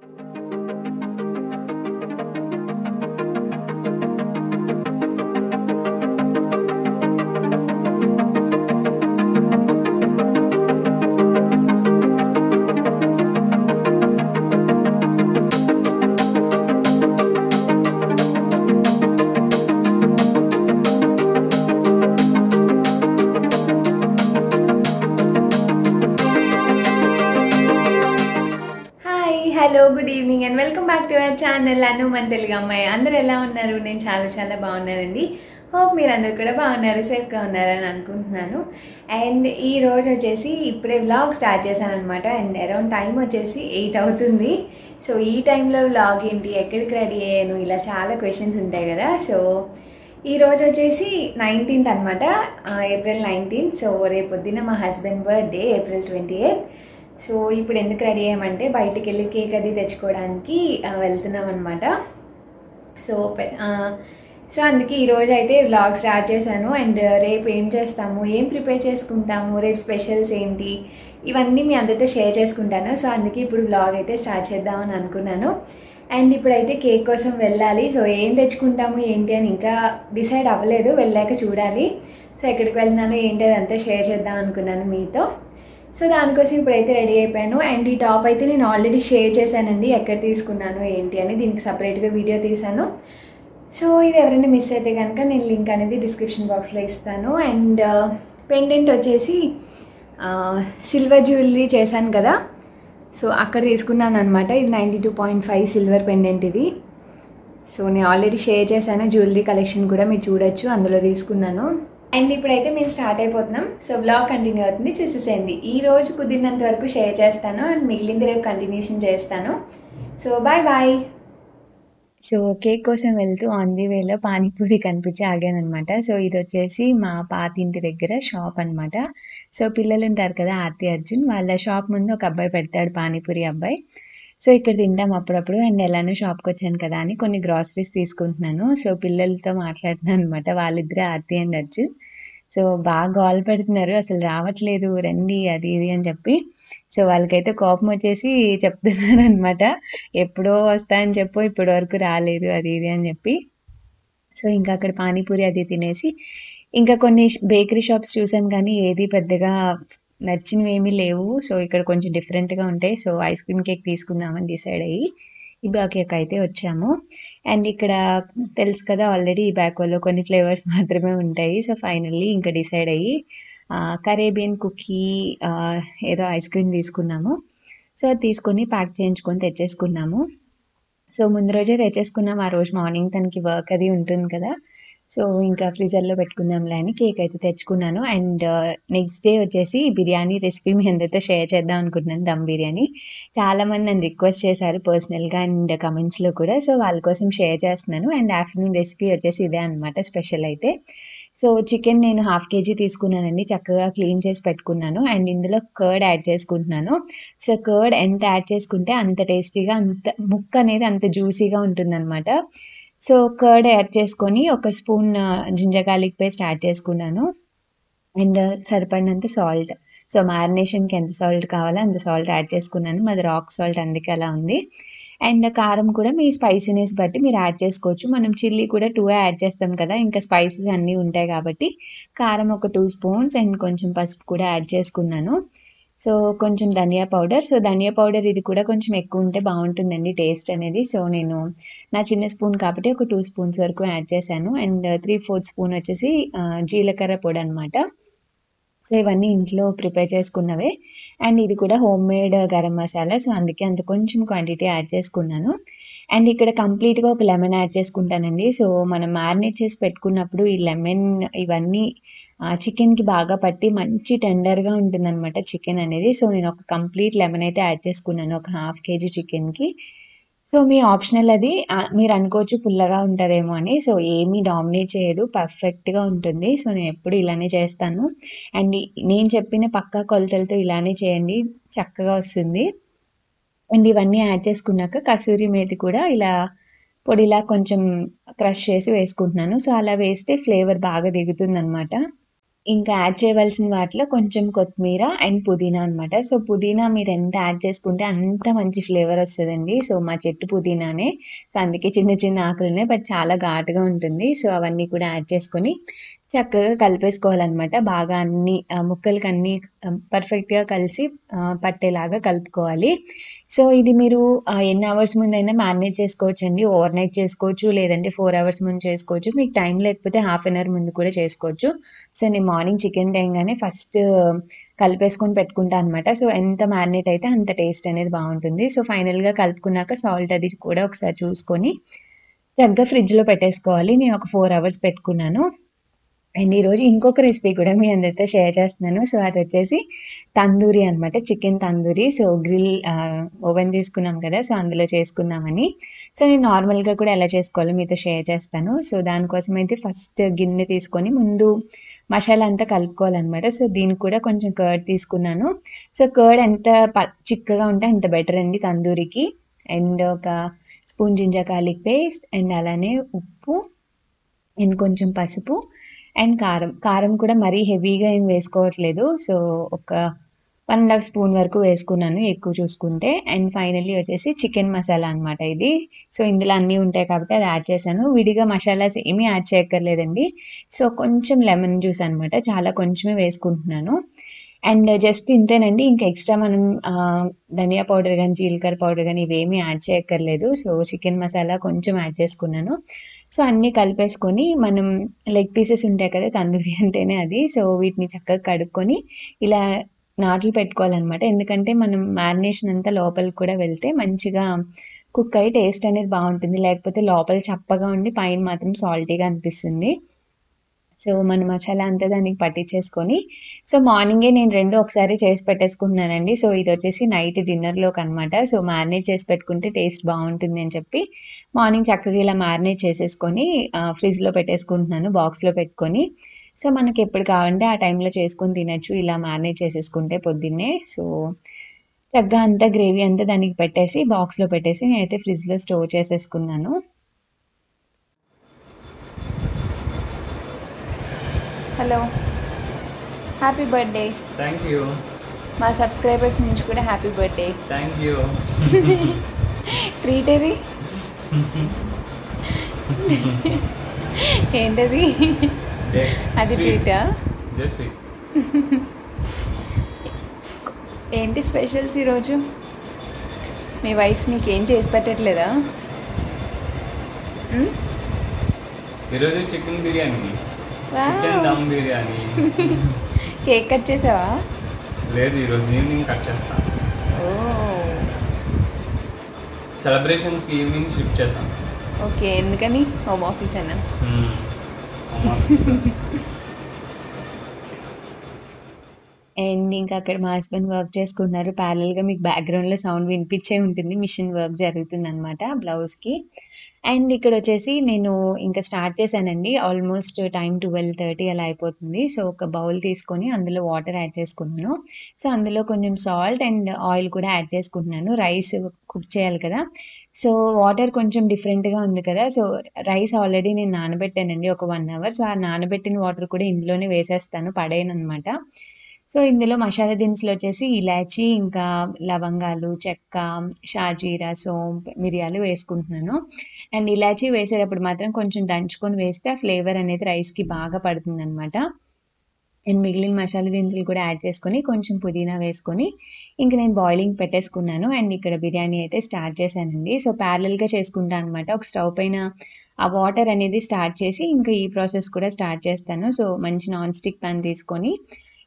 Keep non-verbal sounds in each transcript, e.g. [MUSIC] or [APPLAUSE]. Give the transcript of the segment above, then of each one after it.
Thank you Telugu అమ్మాయి అందరు ఎలా ఉన్నారు నేను చాలా చాలా బాగున్నానండి హోప్ మీరు అందరు కూడా బాగున్నారు సేఫ్గా ఉన్నారని అనుకుంటున్నాను అండ్ ఈ రోజు వచ్చేసి ఇప్పుడే వ్లాగ్ స్టార్ట్ చేశాను అనమాట అండ్ అరౌండ్ టైం వచ్చేసి ఎయిట్ అవుతుంది సో ఈ టైంలో వ్లాగ్ ఏంటి ఎక్కడికి రెడీ అయ్యాను ఇలా చాలా క్వశ్చన్స్ ఉంటాయి కదా సో ఈ రోజు వచ్చేసి నైన్టీన్త్ అనమాట ఏప్రిల్ నైన్టీన్త్ సో రేపు పొద్దున్న మా husband birthday April twenty eighth so ఇప్పుడు ఎందుకు రెడీ అయ్యామంటే బయటికి వెళ్ళి కేక్ అది తెచ్చుకోవడానికి వెళ్తున్నాం అనమాట సో సో అందుకే ఈరోజు అయితే వ్లాగ్ స్టార్ట్ చేశాను అండ్ రేపు ఏం చేస్తాము ఏం ప్రిపేర్ చేసుకుంటాము రేపు స్పెషల్స్ ఏంటి ఇవన్నీ మీ అందరితో షేర్ చేసుకుంటాను సో అందుకే ఇప్పుడు వ్లాగ్ అయితే స్టార్ట్ చేద్దామని అనుకున్నాను అండ్ ఇప్పుడైతే కేక్ కోసం వెళ్ళాలి సో ఏం తెచ్చుకుంటాము ఏంటి అని ఇంకా డిసైడ్ అవ్వలేదు వెళ్ళాక చూడాలి సో ఎక్కడికి వెళ్ళినాను ఏంటి అదంతా షేర్ చేద్దాం అనుకున్నాను మీతో సో దానికోసం ఇప్పుడైతే రెడీ అయిపోయాను అండ్ ఈ టాప్ అయితే నేను ఆల్రెడీ షేర్ చేశానండి ఎక్కడ తీసుకున్నాను ఏంటి అని దీనికి సపరేట్గా వీడియో తీశాను సో ఇది ఎవరైనా మిస్ అయితే కనుక నేను లింక్ అనేది డిస్క్రిప్షన్ బాక్స్లో ఇస్తాను అండ్ పెండెంట్ వచ్చేసి సిల్వర్ జ్యువెలరీ చేశాను కదా సో అక్కడ తీసుకున్నాను అనమాట ఇది ninety two point five silver pendant ఇది సో నేను ఆల్రెడీ షేర్ చేశాను జ్యువెలరీ కలెక్షన్ కూడా మీరు చూడొచ్చు అందులో తీసుకున్నాను అండ్ ఇప్పుడైతే మేము స్టార్ట్ అయిపోతున్నాం సో బ్లాగ్ కంటిన్యూ అవుతుంది చూసేసేయండి ఈ రోజు కుదిరినంత వరకు షేర్ చేస్తాను అండ్ మిగిలింది రేపు కంటిన్యూషన్ చేస్తాను so bye bye so cake కోసం వెళ్తూ ఆన్ ది వేలో పానీపూరి కనిపించి ఆగానమాట సో ఇది వచ్చేసి మా పాతింటి దగ్గర షాప్ అనమాట సో పిల్లలు ఉంటారు కదా ఆర్తి అర్జున్ వాళ్ళ షాప్ ముందు ఒక అబ్బాయి పెడతాడు పానీపూరి అబ్బాయి సో ఇక్కడ తింటాం అప్పుడప్పుడు అండ్ ఎలానో షాప్కి వచ్చాను కదా అని కొన్ని గ్రాసరీస్ తీసుకుంటున్నాను సో పిల్లలతో మాట్లాడుతున్నాను అనమాట వాళ్ళిద్దరే ఆర్తి అండ్ అర్జున్ సో బాగా గోల్ పెడుతున్నారు అసలు రావట్లేదు రండి అది ఇది అని చెప్పి సో వాళ్ళకైతే కోపం వచ్చేసి చెప్తున్నారు అనమాట ఎప్పుడో వస్తా అని చెప్పు ఇప్పటి వరకు రాలేదు అది ఇది అని చెప్పి సో ఇంకా అక్కడ పానీపూరి అది తినేసి ఇంకా కొన్ని బేకరీ షాప్స్ చూసాను కానీ ఏది పెద్దగా నచ్చినవి ఏమీ లేవు సో ఇక్కడ కొంచెం డిఫరెంట్గా ఉంటాయి సో ఐస్ క్రీమ్ కేక్ తీసుకుందామని డిసైడ్ అయ్యి ఈ బ్యాక్ కేక్ అయితే వచ్చాము అండ్ ఇక్కడ తెలుసు కదా ఆల్రెడీ ఈ బ్యాకోలో కొన్ని ఫ్లేవర్స్ [LAUGHS] మాత్రమే ఉంటాయి సో ఫైనల్లీ ఇంకా డిసైడ్ అయ్యి కరేబియన్ కుకీ ఏదో ఐస్ క్రీమ్ తీసుకున్నాము సో తీసుకొని ప్యాక్ చేయించుకొని తెచ్చేసుకున్నాము సో ముందు రోజే తెచ్చేసుకున్నాం ఆ రోజు మార్నింగ్ తనకి వర్క్ అది ఉంటుంది కదా సో ఇంకా ఫ్రిజర్లో పెట్టుకుందాంలే అని కేక్ అయితే తెచ్చుకున్నాను అండ్ నెక్స్ట్ uh, డే వచ్చేసి బిర్యానీ రెసిపీ మీ అందరితో షేర్ చేద్దాం అనుకుంటున్నాను దమ్ బిర్యానీ చాలామంది నన్ను రిక్వెస్ట్ చేశారు పర్సనల్గా అండ్ కమెంట్స్లో కూడా సో వాళ్ళ కోసం షేర్ చేస్తున్నాను అండ్ ఆఫ్టర్నూన్ రెసిపీ వచ్చేసి ఇదే అనమాట స్పెషల్ అయితే సో చికెన్ నేను హాఫ్ కేజీ తీసుకున్నానండి చక్కగా క్లీన్ చేసి పెట్టుకున్నాను అండ్ ఇందులో కర్డ్ యాడ్ చేసుకుంటున్నాను సో కర్డ్ ఎంత యాడ్ చేసుకుంటే అంత టేస్టీగా అంత ముక్క అనేది అంత జ్యూసీగా ఉంటుందన్నమాట సో కర్డ్ యాడ్ చేసుకొని ఒక spoon ginger garlic paste add చేసుకున్నాను అండ్ సరిపడినంత సాల్ట్ సో మ్యారినేషన్కి ఎంత సాల్ట్ కావాలో అంత సాల్ట్ యాడ్ చేసుకున్నాను మాది రాక్ సాల్ట్ అందుకే అలా ఉంది అండ్ కారం కూడా మీ స్పైసీనెస్ బట్టి మీరు యాడ్ చేసుకోవచ్చు మనం చిల్లీ కూడా టూ యాడ్ చేస్తాం కదా ఇంకా స్పైసెస్ అన్నీ ఉంటాయి కాబట్టి కారం ఒక టూ స్పూన్స్ అండ్ కొంచెం పసుపు కూడా యాడ్ చేసుకున్నాను సో కొంచెం ధనియా పౌడర్ సో ధనియా పౌడర్ ఇది కూడా కొంచెం ఎక్కువ ఉంటే బాగుంటుందండి టేస్ట్ అనేది సో నేను నా చిన్న స్పూన్ కాబట్టి ఒక టూ స్పూన్స్ వరకు యాడ్ చేశాను అండ్ త్రీ ఫోర్త్ స్పూన్ వచ్చేసి జీలకర్ర పొడి అనమాట సో ఇవన్నీ ఇంట్లో ప్రిపేర్ చేసుకున్నవే అండ్ ఇది కూడా home made garam masala so అందుకే అంత కొంచెం క్వాంటిటీ యాడ్ చేసుకున్నాను అండ్ ఇక్కడ కంప్లీట్గా ఒక లెమన్ యాడ్ చేసుకుంటానండి సో మనం మ్యారినేట్ చేసి పెట్టుకున్నప్పుడు ఈ లెమన్ ఇవన్నీ ఆ చికెన్కి బాగా పట్టి మంచి టెండర్గా ఉంటుందన్నమాట చికెన్ అనేది సో నేను ఒక కంప్లీట్ లెమన్ అయితే యాడ్ చేసుకున్నాను ఒక హాఫ్ కేజీ చికెన్కి సో మీ ఆప్షనల్ అది మీరు అనుకోవచ్చు పుల్లగా ఉంటుందేమో అని సో ఏమీ డామినేట్ చేయదు పర్ఫెక్ట్గా ఉంటుంది సో నేను ఎప్పుడు ఇలానే చేస్తాను అండ్ నేను చెప్పిన పక్కా కొలతలతో ఇలానే చేయండి చక్కగా వస్తుంది అండ్ ఇవన్నీ యాడ్ చేసుకున్నాక కసూరి మేతి కూడా ఇలా పొడిలా కొంచెం క్రష్ చేసి వేసుకుంటున్నాను సో అలా వేస్తే ఫ్లేవర్ బాగా దిగుతుంది అనమాట ఇంకా యాడ్ చేయవలసిన వాటిలో కొంచెం కొత్తిమీర అండ్ పుదీనా అనమాట సో పుదీనా మీరు ఎంత యాడ్ చేసుకుంటే అంత మంచి ఫ్లేవర్ వస్తుందండి సో మా చెట్టు పుదీనానే సో అందుకే చిన్న చిన్న ఆకులు ఉన్నాయి బట్ చాలా ఘాటుగా ఉంటుంది సో అవన్నీ కూడా యాడ్ చేసుకొని చక్కగా కలిపేసుకోవాలన్నమాట బాగా అన్ని ముక్కలకి అన్నీ పర్ఫెక్ట్గా కలిసి పట్టేలాగా కలుపుకోవాలి సో ఇది మీరు ఎన్ని అవర్స్ ముందైనా మ్యారినేట్ చేసుకోవచ్చు అండి ఓవర్ నైట్ చేసుకోవచ్చు లేదంటే ఫోర్ అవర్స్ ముందు చేసుకోవచ్చు మీకు టైం లేకపోతే హాఫ్ అన్ అవర్ ముందు కూడా చేసుకోవచ్చు సో నేను మార్నింగ్ చికెన్ తేగానే ఫస్ట్ కలిపేసుకొని పెట్టుకుంటా అనమాట సో ఎంత మ్యారినేట్ అయితే అంత టేస్ట్ అనేది బాగుంటుంది సో ఫైనల్గా కలుపుకున్నాక సాల్ట్ అది కూడా ఒకసారి చూసుకొని చక్కగా ఫ్రిడ్జ్లో పెట్టేసుకోవాలి నేను ఒక ఫోర్ అవర్స్ పెట్టుకున్నాను అండ్ ఈరోజు ఇంకొక రెసిపీ కూడా మీ అందరితో షేర్ చేస్తున్నాను సో అది వచ్చేసి తందూరి అనమాట chicken tandoori so grill oven తీసుకున్నాం కదా సో అందులో చేసుకున్నామని సో నేను నార్మల్గా కూడా ఎలా చేసుకోవాలో మీతో షేర్ చేస్తాను సో దానికోసం అయితే ఫస్ట్ గిన్నె తీసుకొని ముందు మసాలా అంతా కలుపుకోవాలన్నమాట సో దీనికి కూడా కొంచెం కర్డ్ తీసుకున్నాను సో కర్డ్ ఎంత ప చిక్కగా ఉంటే అంత బెటర్ అండి తందూరికి అండ్ ఒక spoon ginger garlic paste and అలానే ఉప్పు అండ్ కొంచెం పసుపు అండ్ కారం కారం కూడా మరీ హెవీగా ఏం వేసుకోవట్లేదు సో ఒక వన్ అండ్ హాఫ్ స్పూన్ వరకు వేసుకున్నాను ఎక్కువ చూసుకుంటే అండ్ ఫైనల్లీ వచ్చేసి చికెన్ మసాలా అనమాట ఇది సో ఇందులో అన్నీ ఉంటాయి కాబట్టి అది యాడ్ చేశాను విడిగా మసాలాస్ ఏమీ యాడ్ చేయక్కర్లేదండి సో కొంచెం లెమన్ జ్యూస్ అనమాట చాలా కొంచెమే వేసుకుంటున్నాను అండ్ జస్ట్ ఇంతేనండి ఇంకా ఎక్స్ట్రా మనం ధనియా పౌడర్ కానీ జీలకర్ర పౌడర్ కానీ ఇవేమీ యాడ్ చేయక్కర్లేదు సో చికెన్ మసాలా కొంచెం యాడ్ చేసుకున్నాను సో అన్నీ కలిపేసుకొని మనం లెగ్ పీసెస్ ఉంటాయి కదా తందూరి అంటేనే అది సో వీటిని చక్కగా కడుక్కొని ఇలా నాట్లు పెట్టుకోవాలన్నమాట ఎందుకంటే మనం మ్యారినేషన్ అంతా లోపలికి కూడా వెళ్తే మంచిగా కుక్ అయ్యి టేస్ట్ అనేది బాగుంటుంది లేకపోతే లోపల చప్పగా ఉండి పైన మాత్రం సాల్టీగా అనిపిస్తుంది సో మన మసాలా అంతా దానికి పట్టించేసుకొని సో మార్నింగే నేను రెండు ఒకసారి చేసి పెట్టేసుకుంటున్నానండి సో ఇది వచ్చేసి నైట్ డిన్నర్లోకి అనమాట సో మ్యారినేట్ చేసి పెట్టుకుంటే టేస్ట్ బాగుంటుంది అని చెప్పి మార్నింగ్ చక్కగా ఇలా మ్యారినేట్ చేసేసుకొని ఫ్రిడ్జ్లో పెట్టేసుకుంటున్నాను బాక్స్లో పెట్టుకొని సో మనకి ఎప్పుడు కావాలంటే ఆ టైంలో చేసుకొని తినచ్చు ఇలా మ్యారినేట్ చేసేసుకుంటే పొద్దున్నే సో చక్కగా అంతా గ్రేవీ అంతా దానికి పెట్టేసి బాక్స్లో పెట్టేసి నేనైతే ఫ్రిడ్జ్లో స్టోర్ చేసేసుకున్నాను hello happy birthday thank you మా సబ్స్క్రైబర్స్ నుంచి కూడా happy birthday thank you treat ఏది ఏంటది అది ట్రీటా ఏంటి స్పెషల్స్ ఈరోజు మీ వైఫ్ నీకు ఏం చేసి పెట్టట్లేదా ఈరోజు chicken biryani dum biryani cake cut చేసావా లేదు ఈరోజు ఈవినింగ్ కట్ చేస్తాను సెలబ్రేషన్స్కి ఈవినింగ్ షిఫ్ట్ చేస్తాం ఓకే ఎందుకని హోమ్ ఆఫీస్ అయినా అండ్ ఇంకా అక్కడ మా హస్బెండ్ వర్క్ చేసుకుంటున్నారు ప్యారల్గా మీకు బ్యాక్గ్రౌండ్లో సౌండ్ వినిపించే ఉంటుంది మిషన్ వర్క్ జరుగుతుంది అనమాట బ్లౌజ్కి అండ్ ఇక్కడ వచ్చేసి నేను ఇంకా స్టార్ట్ చేశానండి ఆల్మోస్ట్ టైం ట్వెల్వ్ థర్టీ అలా అయిపోతుంది సో ఒక బౌల్ తీసుకొని అందులో వాటర్ యాడ్ చేసుకున్నాను సో అందులో కొంచెం సాల్ట్ అండ్ ఆయిల్ కూడా యాడ్ చేసుకుంటున్నాను రైస్ కుక్ చేయాలి కదా సో వాటర్ కొంచెం డిఫరెంట్గా ఉంది కదా సో రైస్ ఆల్రెడీ నేను నానబెట్టానండి ఒక వన్ అవర్ సో ఆ నానబెట్టిన వాటర్ కూడా ఇందులోనే వేసేస్తాను పడేయను అనమాట సో ఇందులో మసాలా దినుసులు వచ్చేసి ఇలాచి ఇంకా లవంగాలు చెక్క షాజీరా సోంప్ మిరియాలు వేసుకుంటున్నాను అండ్ ఇలాచి వేసేటప్పుడు మాత్రం కొంచెం దంచుకొని వేస్తే ఫ్లేవర్ అనేది రైస్కి బాగా పడుతుంది అనమాట అండ్ మిగిలిన మసాలా దినుసులు కూడా యాడ్ చేసుకొని కొంచెం పుదీనా వేసుకొని ఇంక నేను బాయిలింగ్ పెట్టేసుకున్నాను అండ్ ఇక్కడ బిర్యానీ అయితే స్టార్ట్ చేశానండి సో ప్యారలల్గా చేసుకుంటాను అనమాట ఒక స్టవ్ పైన ఆ వాటర్ అనేది స్టార్ట్ చేసి ఇంకా ఈ ప్రాసెస్ కూడా స్టార్ట్ చేస్తాను సో మంచి నాన్ స్టిక్ పాన్ తీసుకొని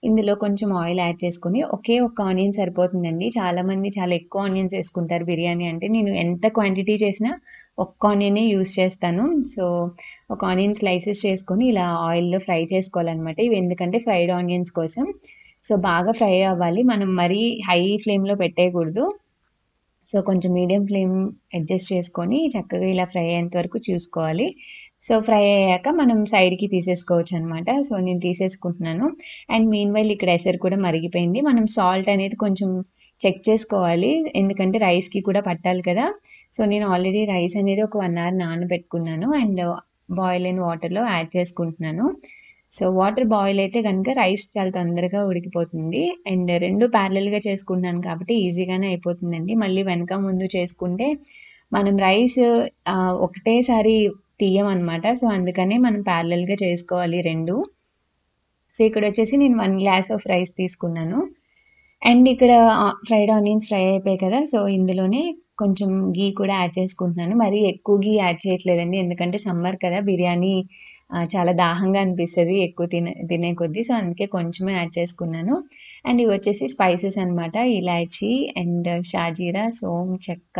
ఇందులో కొంచెం ఆయిల్ యాడ్ చేసుకుని ఒకే ఒక ఆనియన్ సరిపోతుందండి చాలామంది చాలా ఎక్కువ ఆనియన్స్ వేసుకుంటారు బిర్యానీ అంటే నేను ఎంత క్వాంటిటీ చేసినా ఒక్క ఆనియనే యూస్ చేస్తాను సో ఒక ఆనియన్ స్లైసెస్ చేసుకొని ఇలా ఆయిల్లో ఫ్రై చేసుకోవాలన్నమాట ఇవి ఎందుకంటే ఫ్రైడ్ ఆనియన్స్ కోసం సో బాగా ఫ్రై అవ్వాలి మనం మరీ హై ఫ్లేమ్లో పెట్టేయకూడదు సో కొంచెం మీడియం ఫ్లేమ్ అడ్జస్ట్ చేసుకొని చక్కగా ఇలా ఫ్రై అయ్యేంత వరకు చూసుకోవాలి సో ఫ్రై అయ్యాక మనం సైడ్కి తీసేసుకోవచ్చు అనమాట సో నేను తీసేసుకుంటున్నాను అండ్ మెయిన్ వైల్ ఇక్కడ ఎసరు కూడా మరిగిపోయింది మనం సాల్ట్ అనేది కొంచెం చెక్ చేసుకోవాలి ఎందుకంటే రైస్కి కూడా పట్టాలి కదా సో నేను ఆల్రెడీ రైస్ అనేది ఒక వన్ అవర్ నానబెట్టుకున్నాను అండ్ బాయిల్ అయిన వాటర్లో యాడ్ చేసుకుంటున్నాను సో వాటర్ బాయిల్ అయితే కనుక రైస్ చాలా తొందరగా ఉడికిపోతుంది అండ్ రెండు ప్యారలల్గా చేసుకుంటున్నాను కాబట్టి ఈజీగానే అయిపోతుందండి మళ్ళీ వెనక ముందు చేసుకుంటే మనం రైస్ ఒకటేసారి తీయమన్నమాట సో అందుకనే మనం ప్యారలల్గా చేసుకోవాలి రెండు సో ఇక్కడ వచ్చేసి నేను వన్ గ్లాస్ ఆఫ్ రైస్ తీసుకున్నాను అండ్ ఇక్కడ ఫ్రైడ్ ఆనియన్స్ ఫ్రై అయిపోయాయి కదా సో ఇందులోనే కొంచెం గీ కూడా యాడ్ చేసుకుంటున్నాను మరి ఎక్కువ గీ యాడ్ చేయట్లేదండి ఎందుకంటే సమ్మర్ కదా బిర్యానీ చాలా దాహంగా అనిపిస్తుంది ఎక్కువ తిన తినే కొద్దీ సో అందుకే కొంచెమే యాడ్ చేసుకున్నాను అండ్ ఇవి వచ్చేసి స్పైసెస్ అనమాట ఇలాచీ అండ్ షాజీరా సోమ్ చెక్క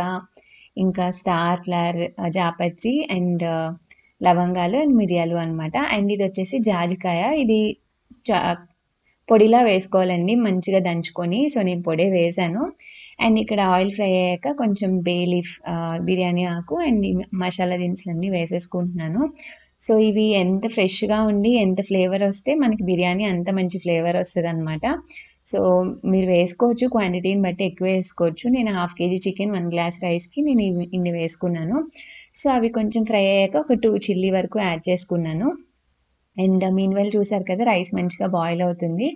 ఇంకా స్టార్ ఫ్లవర్ జాపత్రి అండ్ లవంగాలు అండ్ మిరియాలు అనమాట అండ్ ఇది వచ్చేసి జాజికాయ ఇది చా పొడిలా వేసుకోవాలండి మంచిగా దంచుకొని సో నేను పొడి వేసాను అండ్ ఇక్కడ ఆయిల్ ఫ్రై అయ్యాక కొంచెం బే లీఫ్ బిర్యానీ ఆకు అండ్ మసాలా దినుసులన్నీ వేసేసుకుంటున్నాను సో ఇవి ఎంత ఫ్రెష్గా ఉండి ఎంత ఫ్లేవర్ వస్తే మనకి బిర్యానీ అంత మంచి ఫ్లేవర్ వస్తుంది అనమాట సో మీరు వేసుకోవచ్చు క్వాంటిటీని బట్టి ఎక్కువ వేసుకోవచ్చు నేను half K G chicken one glass రైస్కి నేను ఇన్ని వేసుకున్నాను సో అవి కొంచెం ఫ్రై అయ్యాక ఒక టూ చిల్లీ వరకు యాడ్ చేసుకున్నాను అండ్ మీన్వెల్ చూసారు కదా రైస్ మంచిగా బాయిల్ అవుతుంది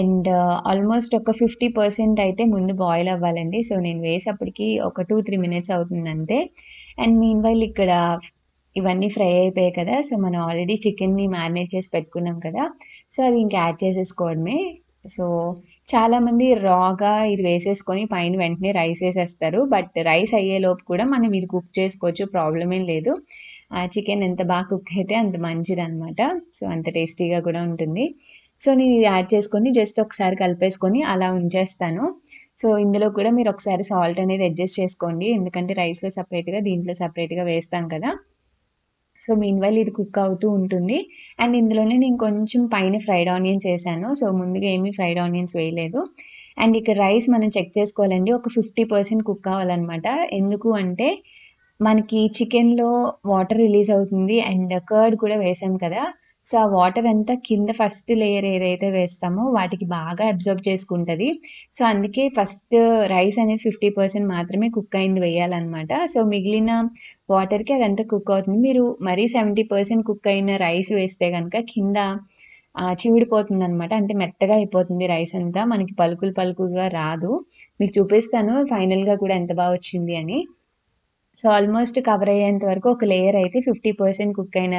అండ్ ఆల్మోస్ట్ ఒక ఫిఫ్టీ పర్సెంట్ అయితే ముందు బాయిల్ అవ్వాలండి సో నేను వేసేప్పటికి ఒక టూ త్రీ మినిట్స్ అవుతుంది అంతే అండ్ మీన్వైల్ ఇక్కడ ఇవన్నీ ఫ్రై అయిపోయాయి కదా సో మనం ఆల్రెడీ చికెన్ని మ్యారినేట్ చేసి పెట్టుకున్నాం కదా సో అది ఇంకా యాడ్ చేసేసుకోవడమే సో చాలామంది రాగా ఇది వేసేసుకొని పైన వెంటనే రైస్ వేసేస్తారు బట్ రైస్ అయ్యేలోపు కూడా మనం ఇది కుక్ చేసుకోవచ్చు ప్రాబ్లం ఏం లేదు ఆ చికెన్ ఎంత బాగా కుక్ అయితే అంత మంచిది అనమాట సో అంత టేస్టీగా కూడా ఉంటుంది సో నేను ఇది యాడ్ చేసుకొని జస్ట్ ఒకసారి కలిపేసుకొని అలా ఉంచేస్తాను సో ఇందులో కూడా మీరు ఒకసారి సాల్ట్ అనేది అడ్జస్ట్ చేసుకోండి ఎందుకంటే రైస్లో సపరేట్గా దీంట్లో సపరేట్గా వేస్తాం కదా సో మీన్ ఇది కుక్ అవుతూ ఉంటుంది అండ్ ఇందులోనే నేను కొంచెం పైన ఫ్రైడ్ ఆనియన్స్ వేసాను సో ముందుగా ఏమీ ఫ్రైడ్ ఆనియన్స్ వేయలేదు అండ్ ఇక రైస్ మనం చెక్ చేసుకోవాలండి ఒక ఫిఫ్టీ పర్సెంట్ కుక్ కావాలన్నమాట ఎందుకు అంటే మనకి చికెన్లో వాటర్ రిలీజ్ అవుతుంది అండ్ కర్డ్ కూడా వేసాం కదా సో ఆ వాటర్ అంతా కింద ఫస్ట్ లేయర్ ఏదైతే వేస్తామో వాటికి బాగా అబ్జర్వ్ చేసుకుంటుంది సో అందుకే ఫస్ట్ రైస్ అనేది ఫిఫ్టీ పర్సెంట్ మాత్రమే కుక్ అయింది వేయాలన్నమాట సో మిగిలిన వాటర్కి అదంతా కుక్ అవుతుంది మీరు మరీ సెవెంటీ పర్సెంట్ కుక్ అయిన రైస్ వేస్తే కనుక కింద చివిడిపోతుంది అనమాట అంటే మెత్తగా అయిపోతుంది రైస్ అంతా మనకి పలుకులు పలుకుగా రాదు మీకు చూపిస్తాను ఫైనల్గా కూడా ఎంత బాగా వచ్చింది అని సో ఆల్మోస్ట్ కవర్ అయ్యేంత వరకు ఒక లేయర్ అయితే ఫిఫ్టీ పర్సెంట్ కుక్ అయిన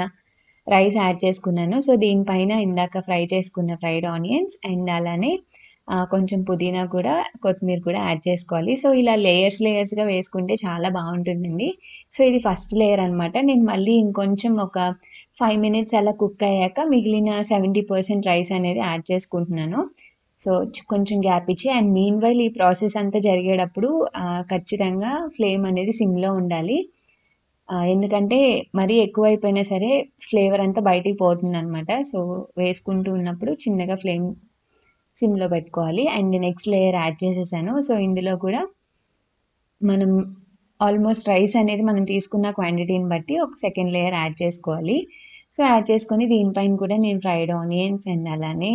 రైస్ యాడ్ చేసుకున్నాను సో దీనిపైన ఇందాక ఫ్రై చేసుకున్న ఫ్రైడ్ ఆనియన్స్ అండ్ అలానే కొంచెం పుదీనా కూడా కొత్తిమీర కూడా యాడ్ చేసుకోవాలి సో ఇలా లేయర్స్ లేయర్స్గా వేసుకుంటే చాలా బాగుంటుందండి సో ఇది ఫస్ట్ లేయర్ అనమాట నేను మళ్ళీ ఇంకొంచెం ఒక ఫైవ్ మినిట్స్ అలా కుక్ అయ్యాక మిగిలిన సెవెంటీ పర్సెంట్ రైస్ అనేది యాడ్ చేసుకుంటున్నాను సో కొంచెం గ్యాప్ ఇచ్చి అండ్ మీన్ వైల్ ఈ ప్రాసెస్ అంతా జరిగేటప్పుడు ఖచ్చితంగా ఫ్లేమ్ అనేది సిమ్లో ఉండాలి ఎందుకంటే మరీ ఎక్కువ అయిపోయినా సరే ఫ్లేవర్ అంతా బయటికి పోతుంది అనమాట సో వేసుకుంటూ ఉన్నప్పుడు చిన్నగా ఫ్లేమ్ సిమ్లో పెట్టుకోవాలి అండ్ నెక్స్ట్ లేయర్ యాడ్ చేసేసాను సో ఇందులో కూడా మనం ఆల్మోస్ట్ రైస్ అనేది మనం తీసుకున్న క్వాంటిటీని బట్టి ఒక సెకండ్ లేయర్ యాడ్ చేసుకోవాలి సో యాడ్ చేసుకొని దీనిపైన కూడా నేను ఫ్రైడ్ ఆనియన్స్ అండ్ అలానే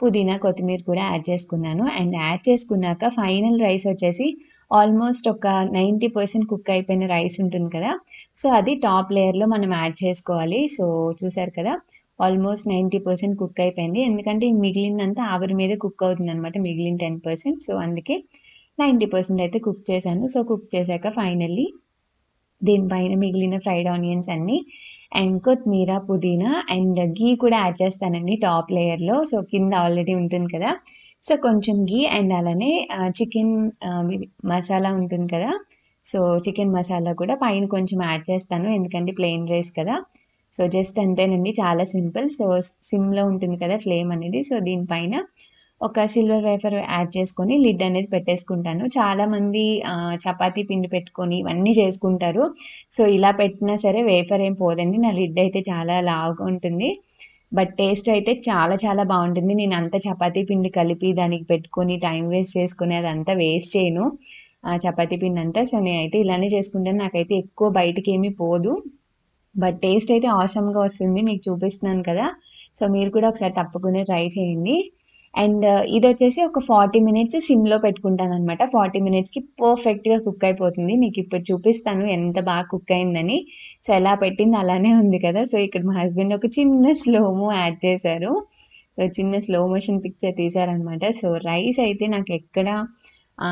పుదీనా కొత్తిమీర కూడా యాడ్ చేసుకున్నాను అండ్ యాడ్ చేసుకున్నాక ఫైనల్ రైస్ వచ్చేసి ఆల్మోస్ట్ ఒక నైంటీ పర్సెంట్ కుక్ అయిపోయిన రైస్ ఉంటుంది కదా సో అది టాప్ లేయర్లో మనం యాడ్ చేసుకోవాలి సో చూసారు కదా ఆల్మోస్ట్ నైంటీ పర్సెంట్ కుక్ అయిపోయింది ఎందుకంటే మిగిలినంతా ఆవిరి మీద కుక్ అవుతుంది అనమాట మిగిలిన టెన్ పర్సెంట్ సో అందుకే నైంటీ పర్సెంట్ అయితే కుక్ చేశాను సో కుక్ చేశాక ఫైనల్లీ దీనిపైన మిగిలిన ఫ్రైడ్ ఆనియన్స్ అన్నీ అండ్ కొత్తిమీర పుదీనా అండ్ గీ కూడా యాడ్ చేస్తానండి టాప్ లేయర్లో సో కింద ఆల్రెడీ ఉంటుంది కదా సో కొంచెం గీ అండ్ అలానే చికెన్ మసాలా ఉంటుంది కదా సో చికెన్ మసాలా కూడా పైన కొంచెం యాడ్ చేస్తాను ఎందుకంటే ప్లెయిన్ రైస్ కదా సో జస్ట్ అంతేనండి చాలా సింపుల్ సో సిమ్లో ఉంటుంది కదా ఫ్లేమ్ అనేది సో దీనిపైన ఒక సిల్వర్ వేఫర్ యాడ్ చేసుకొని లిడ్ అనేది పెట్టేసుకుంటాను చాలామంది చపాతీ పిండి పెట్టుకొని ఇవన్నీ చేసుకుంటారు సో ఇలా పెట్టినా సరే వేఫర్ ఏం పోదండి నా లిడ్ అయితే చాలా లావుగా ఉంటుంది బట్ టేస్ట్ అయితే చాలా చాలా బాగుంటుంది నేను అంత చపాతీ పిండి కలిపి దానికి పెట్టుకొని టైం వేస్ట్ చేసుకుని అదంతా వేస్ట్ చేయను ఆ చపాతీ పిండి అంతా సో నేను అయితే ఇలానే చేసుకుంటాను నాకైతే ఎక్కువ బయటికి ఏమీ పోదు బట్ టేస్ట్ అయితే ఆసమ్గా వస్తుంది మీకు చూపిస్తున్నాను కదా సో మీరు కూడా ఒకసారి తప్పకుండా ట్రై చేయండి అండ్ uh, ఇది వచ్చేసి ఒక ఫార్టీ మినిట్స్ సిమ్లో పెట్టుకుంటాను అనమాట ఫార్టీ మినిట్స్కి పర్ఫెక్ట్గా కుక్ అయిపోతుంది మీకు ఇప్పుడు చూపిస్తాను ఎంత బాగా కుక్ అయిందని సో ఎలా పెట్టింది అలానే ఉంది కదా సో ఇక్కడ మా హస్బెండ్ ఒక చిన్న స్లోమో యాడ్ చేశారు సో చిన్న స్లో మోషన్ పిక్చర్ తీశారనమాట సో రైస్ అయితే నాకు ఎక్కడ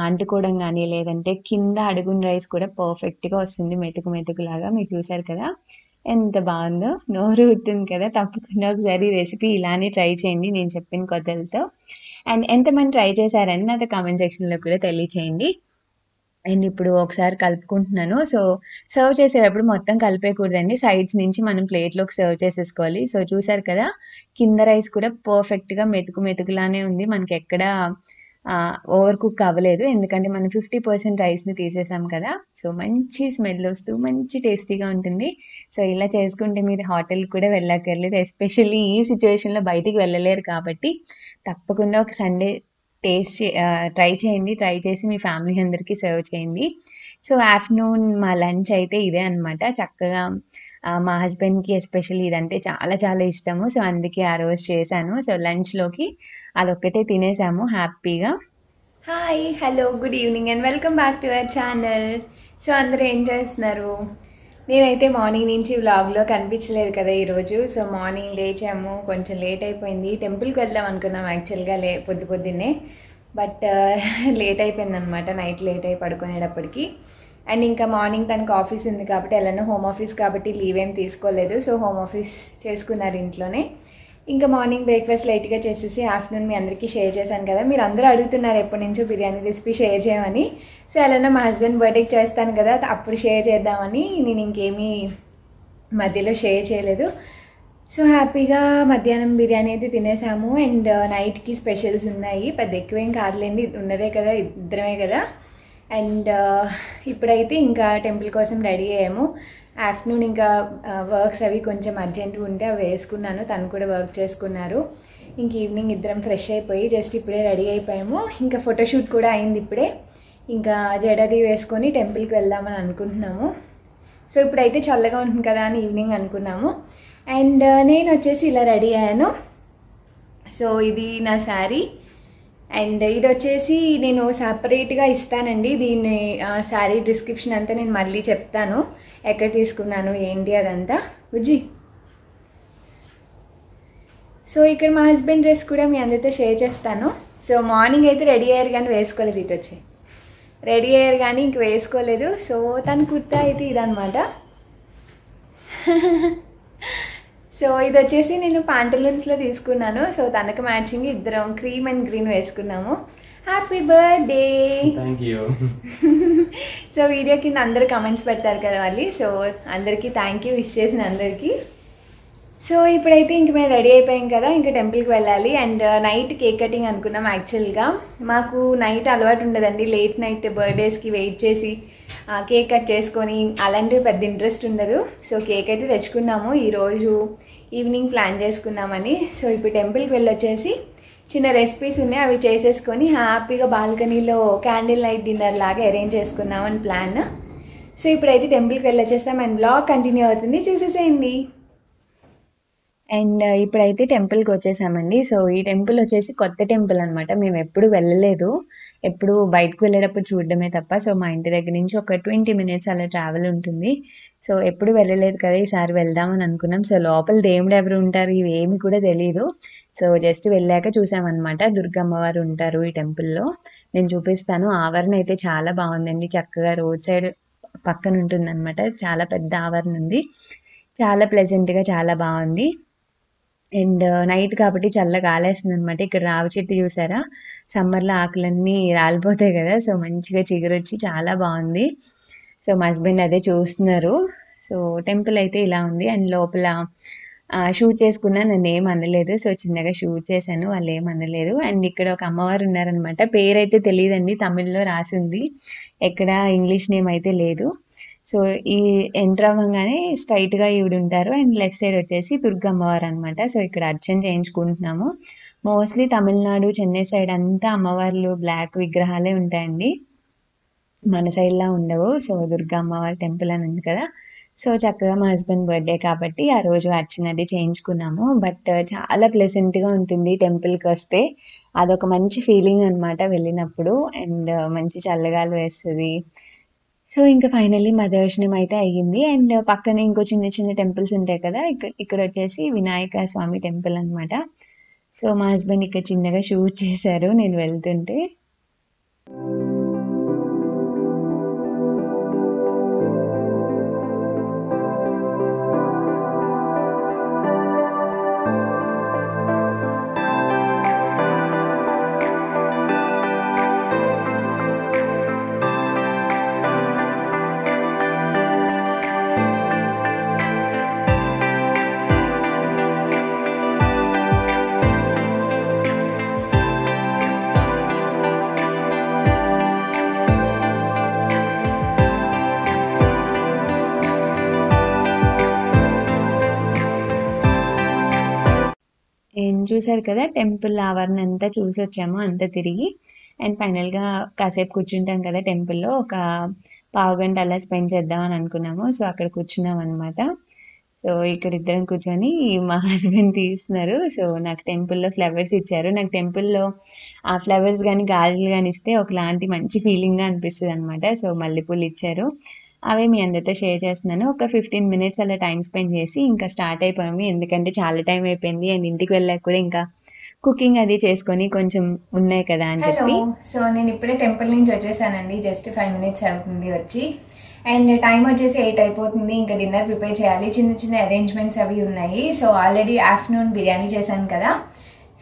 అంటుకోవడం కానీ లేదంటే కింద అడుగున రైస్ కూడా పర్ఫెక్ట్గా వస్తుంది మెతుకు మెతుకులాగా మీరు చూసారు కదా ఎంత బాగుందో నోరు ఉంటుంది కదా తప్పకుండా ఒకసారి రెసిపీ ఇలానే ట్రై చేయండి నేను చెప్పిన కొద్దలతో అండ్ ఎంతమంది ట్రై చేశారని నాతో కామెంట్ సెక్షన్లో కూడా తెలియచేయండి అండ్ ఇప్పుడు ఒకసారి కలుపుకుంటున్నాను సో సర్వ్ చేసేటప్పుడు మొత్తం కలిపేయకూడదండి సైడ్స్ నుంచి మనం ప్లేట్లోకి సర్వ్ చేసేసుకోవాలి సో చూసారు కదా కింద రైస్ కూడా పర్ఫెక్ట్గా మెతుకు మెతుకులానే ఉంది మనకి ఎక్కడ ఓవర్ కుక్ అవ్వలేదు ఎందుకంటే మనం ఫిఫ్టీ పర్సెంట్ రైస్ని తీసేసాం కదా సో మంచి స్మెల్ వస్తూ మంచి టేస్టీగా ఉంటుంది సో ఇలా చేసుకుంటే మీరు హోటల్కి కూడా వెళ్ళక్కర్లేదు ఎస్పెషల్లీ ఈ సిచ్యువేషన్లో బయటికి వెళ్ళలేరు కాబట్టి తప్పకుండా ఒక సండే టేస్ట్ ట్రై చేయండి ట్రై చేసి మీ ఫ్యామిలీ అందరికీ సర్వ్ చేయండి సో ఆఫ్టర్నూన్ మా లంచ్ అయితే ఇదే అనమాట చక్కగా మా హస్బెండ్కి ఎస్పెషల్లీ ఇదంటే చాలా చాలా ఇష్టము సో అందుకే ఆ రోజు చేశాను సో లంచ్లోకి అదొక్కటే తినేసాము హ్యాపీగా hi hello good evening and welcome back to our channel so అందరూ ఏం చేస్తున్నారు నేనైతే మార్నింగ్ నుంచి వ్లాగ్లో కనిపించలేదు కదా ఈరోజు సో మార్నింగ్ లేచాము కొంచెం లేట్ అయిపోయింది టెంపుల్కి వెళ్దాం అనుకున్నాం యాక్చువల్గా లే పొద్దు పొద్దున్నే బట్ [LAUGHS] లేట్ అయిపోయింది అనమాట నైట్ లేట్ అయి పడుకునేటప్పటికి అండ్ ఇంకా మార్నింగ్ తనకు ఆఫీస్ ఉంది కాబట్టి ఎలానో హోమ్ ఆఫీస్ కాబట్టి లీవ్ ఏం తీసుకోలేదు సో హోమ్ ఆఫీస్ చేసుకున్నారు ఇంట్లోనే ఇంకా మార్నింగ్ బ్రేక్ఫాస్ట్ లైట్గా చేసేసి ఆఫ్టర్నూన్ మీ అందరికీ షేర్ చేశాను కదా మీరు అందరూ అడుగుతున్నారు ఎప్పటి నుంచో బిర్యానీ రెసిపీ షేర్ చేయమని సో అలానే మా హస్బెండ్ బర్త్డేకి చేస్తాను కదా అప్పుడు షేర్ చేద్దామని నేను ఇంకేమీ మధ్యలో షేర్ చేయలేదు సో హ్యాపీగా మధ్యాహ్నం బిర్యానీ అయితే తినేసాము అండ్ నైట్కి స్పెషల్స్ ఉన్నాయి పెద్ద ఎక్కువేం కాదులేండి ఉన్నదే కదా ఇద్దరమే కదా అండ్ ఇప్పుడైతే ఇంకా టెంపుల్ కోసం రెడీ అయ్యాము ఆఫ్టర్నూన్ ఇంకా వర్క్స్ అవి కొంచెం అర్జెంట్ ఉంటే అవి వేసుకున్నాను తను కూడా వర్క్ చేసుకున్నారు ఇంక ఈవినింగ్ ఇద్దరం ఫ్రెష్ అయిపోయి జస్ట్ ఇప్పుడే రెడీ అయిపోయాము ఇంకా ఫోటోషూట్ కూడా అయింది ఇప్పుడే ఇంకా జడది వేసుకొని టెంపుల్కి వెళ్దామని అనుకుంటున్నాము సో ఇప్పుడైతే చల్లగా ఉంటుంది కదా అని ఈవినింగ్ అనుకున్నాము అండ్ నేను వచ్చేసి ఇలా రెడీ అయ్యాను సో ఇది నా శారీ అండ్ ఇది వచ్చేసి నేను సపరేట్గా ఇస్తానండి దీన్ని శారీ డిస్క్రిప్షన్ అంతా నేను మళ్ళీ చెప్తాను ఎక్కడ తీసుకున్నాను ఏంటి అదంతా ఉజ్జి సో ఇక్కడ మా హస్బెండ్ డ్రెస్ కూడా మీ అందరితో షేర్ చేస్తాను సో మార్నింగ్ అయితే రెడీ అయ్యారు కానీ వేసుకోలేదు ఇటు వచ్చి రెడీ అయ్యారు కానీ ఇంక వేసుకోలేదు సో తన కుర్తా అయితే ఇదనమాట [LAUGHS] సో ఇది వచ్చేసి నేను ప్యాంటలూన్స్లో తీసుకున్నాను సో తనకు మ్యాచింగ్ ఇద్దరం క్రీమ్ అండ్ గ్రీన్ వేసుకున్నాము హ్యాపీ బర్త్డే [LAUGHS] సో వీడియో కింద అందరు కమెంట్స్ పెడతారు కదా వాళ్ళు సో అందరికీ థ్యాంక్ యూ విష్ చేసిన అందరికీ సో ఇప్పుడైతే ఇంక మేము రెడీ అయిపోయాం కదా ఇంకా టెంపుల్కి వెళ్ళాలి and night uh, cake cutting అనుకున్నాం యాక్చువల్గా మాకు నైట్ అలవాటు ఉండదండి లేట్ నైట్ బర్త్డేస్కి వెయిట్ చేసి uh, కేక్ కట్ చేసుకొని అలాంటివి పెద్ద ఇంట్రెస్ట్ ఉండదు సో కేక్ అయితే తెచ్చుకున్నాము ఈరోజు ఈవినింగ్ ప్లాన్ చేసుకున్నామని సో ఇప్పుడు టెంపుల్కి వెళ్ళొచ్చేసి చిన్న రెసిపీస్ ఉన్నాయి అవి చేసేసుకొని హ్యాపీగా బాల్కనీలో క్యాండిల్ లైట్ డిన్నర్ లాగా అరేంజ్ చేసుకున్నామని ప్లాన్ సో ఇప్పుడైతే టెంపుల్కి వెళ్ళొచ్చేస్తాం అండ్ బ్లాగ్ కంటిన్యూ అవుతుంది చూసేసేయండి అండ్ ఇప్పుడైతే టెంపుల్కి వచ్చేసామండి సో ఈ టెంపుల్ వచ్చేసి కొత్త టెంపుల్ అనమాట మేము ఎప్పుడు వెళ్ళలేదు ఎప్పుడు బయటకు వెళ్ళేటప్పుడు చూడడమే తప్ప సో మా ఇంటి దగ్గర నుంచి ఒక ట్వంటీ మినిట్స్ అలా ట్రావెల్ ఉంటుంది సో ఎప్పుడు వెళ్ళలేదు కదా ఈసారి వెళ్దామని అనుకున్నాం సో లోపల దేవుడు ఎవరు ఉంటారు ఇవేమి కూడా తెలియదు సో జస్ట్ వెళ్ళాక చూసామన్నమాట దుర్గమ్మవారు ఉంటారు ఈ టెంపుల్లో నేను చూపిస్తాను ఆవరణ అయితే చాలా బాగుందండి చక్కగా రోడ్ సైడ్ పక్కన ఉంటుందన్నమాట చాలా పెద్ద ఆవరణ ఉంది చాలా ప్లెజెంట్గా చాలా బాగుంది అండ్ నైట్ కాబట్టి చల్లగా కాలేస్తుంది అనమాట ఇక్కడ రావి చెట్టు చూసారా సమ్మర్లో ఆకులన్నీ రాలిపోతాయి కదా సో మంచిగా చిగురొచ్చి చాలా బాగుంది సో మా హస్బెండ్ అదే చూస్తున్నారు సో టెంపుల్ అయితే ఇలా ఉంది అండ్ లోపల షూట్ చేసుకున్నా నన్ను ఏం అనలేదు సో చిన్నగా షూట్ చేశాను వాళ్ళు ఏం అనలేదు అండ్ ఇక్కడ ఒక అమ్మవారు ఉన్నారనమాట పేరైతే తెలియదండి తమిళ్లో రాసింది ఎక్కడ ఇంగ్లీష్ నేమ్ అయితే లేదు సో ఈ ఎంటర్ అవ్వగానే స్ట్రైట్గా ఈవిడ ఉంటారు అండ్ లెఫ్ట్ సైడ్ వచ్చేసి దుర్గమ్మవారు అనమాట సో ఇక్కడ అర్చన చేయించుకుంటున్నాము మోస్ట్లీ తమిళనాడు చెన్నై సైడ్ అంతా అమ్మవార్లు బ్లాక్ విగ్రహాలే ఉంటాయండి మన సైడ్లా ఉండవు సో దుర్గా అమ్మవారి టెంపుల్ అని ఉంది కదా సో చక్కగా మా హస్బెండ్ బర్త్డే కాబట్టి ఆ రోజు అర్చనది చేయించుకున్నాము బట్ చాలా ప్లెసెంట్గా ఉంటుంది టెంపుల్కి వస్తే అదొక మంచి ఫీలింగ్ అనమాట వెళ్ళినప్పుడు అండ్ మంచి చల్లగాలు వేస్తుంది సో ఇంకా ఫైనల్లీ మా దర్శనం అయితే అయ్యింది అండ్ పక్కన ఇంకో చిన్న చిన్న టెంపుల్స్ ఉంటాయి కదా ఇక్కడ ఇక్కడ వచ్చేసి వినాయక స్వామి టెంపుల్ అనమాట సో మా హస్బెండ్ ఇక్కడ చిన్నగా షూట్ చేశారు నేను వెళ్తుంటే చూసారు కదా టెంపుల్ ఆవరణ అంతా చూసి వచ్చాము అంతా తిరిగి అండ్ ఫైనల్గా కాసేపు కూర్చుంటాం కదా టెంపుల్లో ఒక పావు గంట అలా స్పెండ్ చేద్దాం అని అనుకున్నాము సో అక్కడ కూర్చున్నాం అనమాట సో ఇక్కడ ఇద్దరం కూర్చొని మా హస్బెండ్ తీస్తున్నారు సో నాకు టెంపుల్లో ఫ్లవర్స్ ఇచ్చారు నాకు టెంపుల్లో ఆ ఫ్లవర్స్ కానీ గాజులు కానీ ఇస్తే ఒకలాంటి మంచి ఫీలింగ్గా అనిపిస్తుంది అనమాట సో మల్లెపూలు ఇచ్చారు అవే మీ అందరితో షేర్ చేస్తున్నాను ఒక ఫిఫ్టీన్ మినిట్స్ అలా టైం స్పెండ్ చేసి ఇంకా స్టార్ట్ అయిపోయాము ఎందుకంటే చాలా టైం అయిపోయింది అండ్ ఇంటికి వెళ్ళాక కూడా ఇంకా కుకింగ్ అది చేసుకొని కొంచెం ఉన్నాయి కదా అని చెప్పి సో నేను ఇప్పుడే టెంపుల్ నుంచి వచ్చేసానండి జస్ట్ ఫైవ్ మినిట్స్ అవుతుంది వచ్చి అండ్ టైం వచ్చేసి ఎయిట్ అయిపోతుంది ఇంకా డిన్నర్ ప్రిపేర్ చేయాలి చిన్న చిన్న అరేంజ్మెంట్స్ అవి ఉన్నాయి సో ఆల్రెడీ ఆఫ్టర్నూన్ బిర్యానీ చేశాను కదా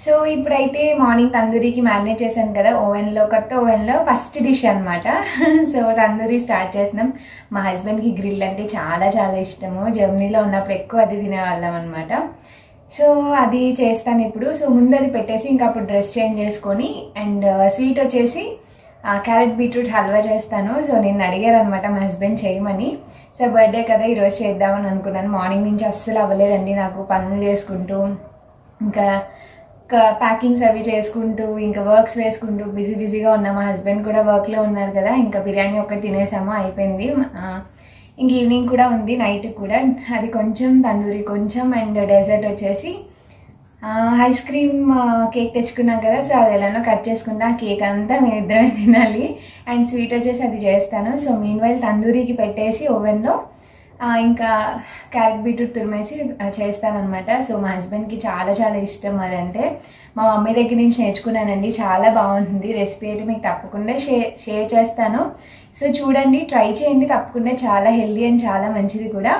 సో ఇప్పుడైతే మార్నింగ్ తందూరికి మ్యారినేట్ చేశాను కదా ఓవెన్లో కొత్త ఓవెన్లో ఫస్ట్ డిష్ అనమాట [LAUGHS] సో తందూరి స్టార్ట్ చేసినాం మా హస్బెండ్కి గ్రిల్ అంటే చాలా చాలా ఇష్టము జర్మనీలో ఉన్నప్పుడు ఎక్కువ అది తినేవాళ్ళం అనమాట సో అది చేస్తాను ఇప్పుడు సో ముందు అది పెట్టేసి ఇంకా అప్పుడు డ్రెస్ చేంజ్ చేసుకొని అండ్ uh, స్వీట్ వచ్చేసి క్యారెట్ బీట్రూట్ హల్వా చేస్తాను సో నేను అడిగారు అనమాట మా హస్బెండ్ చేయమని సో బర్త్డే కదా ఈరోజు చేద్దామని అనుకున్నాను మార్నింగ్ నుంచి అస్సలు అవ్వలేదండి నాకు పనులు చేసుకుంటూ ఇంకా ప్యాకింగ్స్ అవి చేసుకుంటూ ఇంకా వర్క్స్ వేసుకుంటూ బిజీ బిజీగా ఉన్నాం మా హస్బెండ్ కూడా వర్క్లో ఉన్నారు కదా ఇంకా బిర్యానీ ఒకటి తినేసాము అయిపోయింది ఇంక ఈవినింగ్ కూడా ఉంది నైట్ కూడా అది కొంచెం తందూరి కొంచెం అండ్ డెజర్ట్ వచ్చేసి ఐస్ క్రీమ్ కేక్ తెచ్చుకున్నాం కదా సో అది ఎలానో కట్ చేసుకుంటా ఆ కేక్ అంతా మేము ఇద్దరమే తినాలి అండ్ స్వీట్ వచ్చేసి అది చేస్తాను సో మీన్ వైల్ తందూరికి పెట్టేసి ఓవెన్లో ఇంకా క్యారెట్ బీట్రూట్ తురిమేసి చేస్తానమాట సో మా హస్బెండ్కి చాలా చాలా ఇష్టం అదంటే మా మమ్మీ దగ్గర నుంచి నేర్చుకున్నానండి చాలా బాగుంటుంది రెసిపీ అయితే మీకు తప్పకుండా షేర్ షేర్ చేస్తాను సో చూడండి ట్రై చేయండి తప్పకుండా చాలా హెల్దీ అండ్ చాలా మంచిది కూడా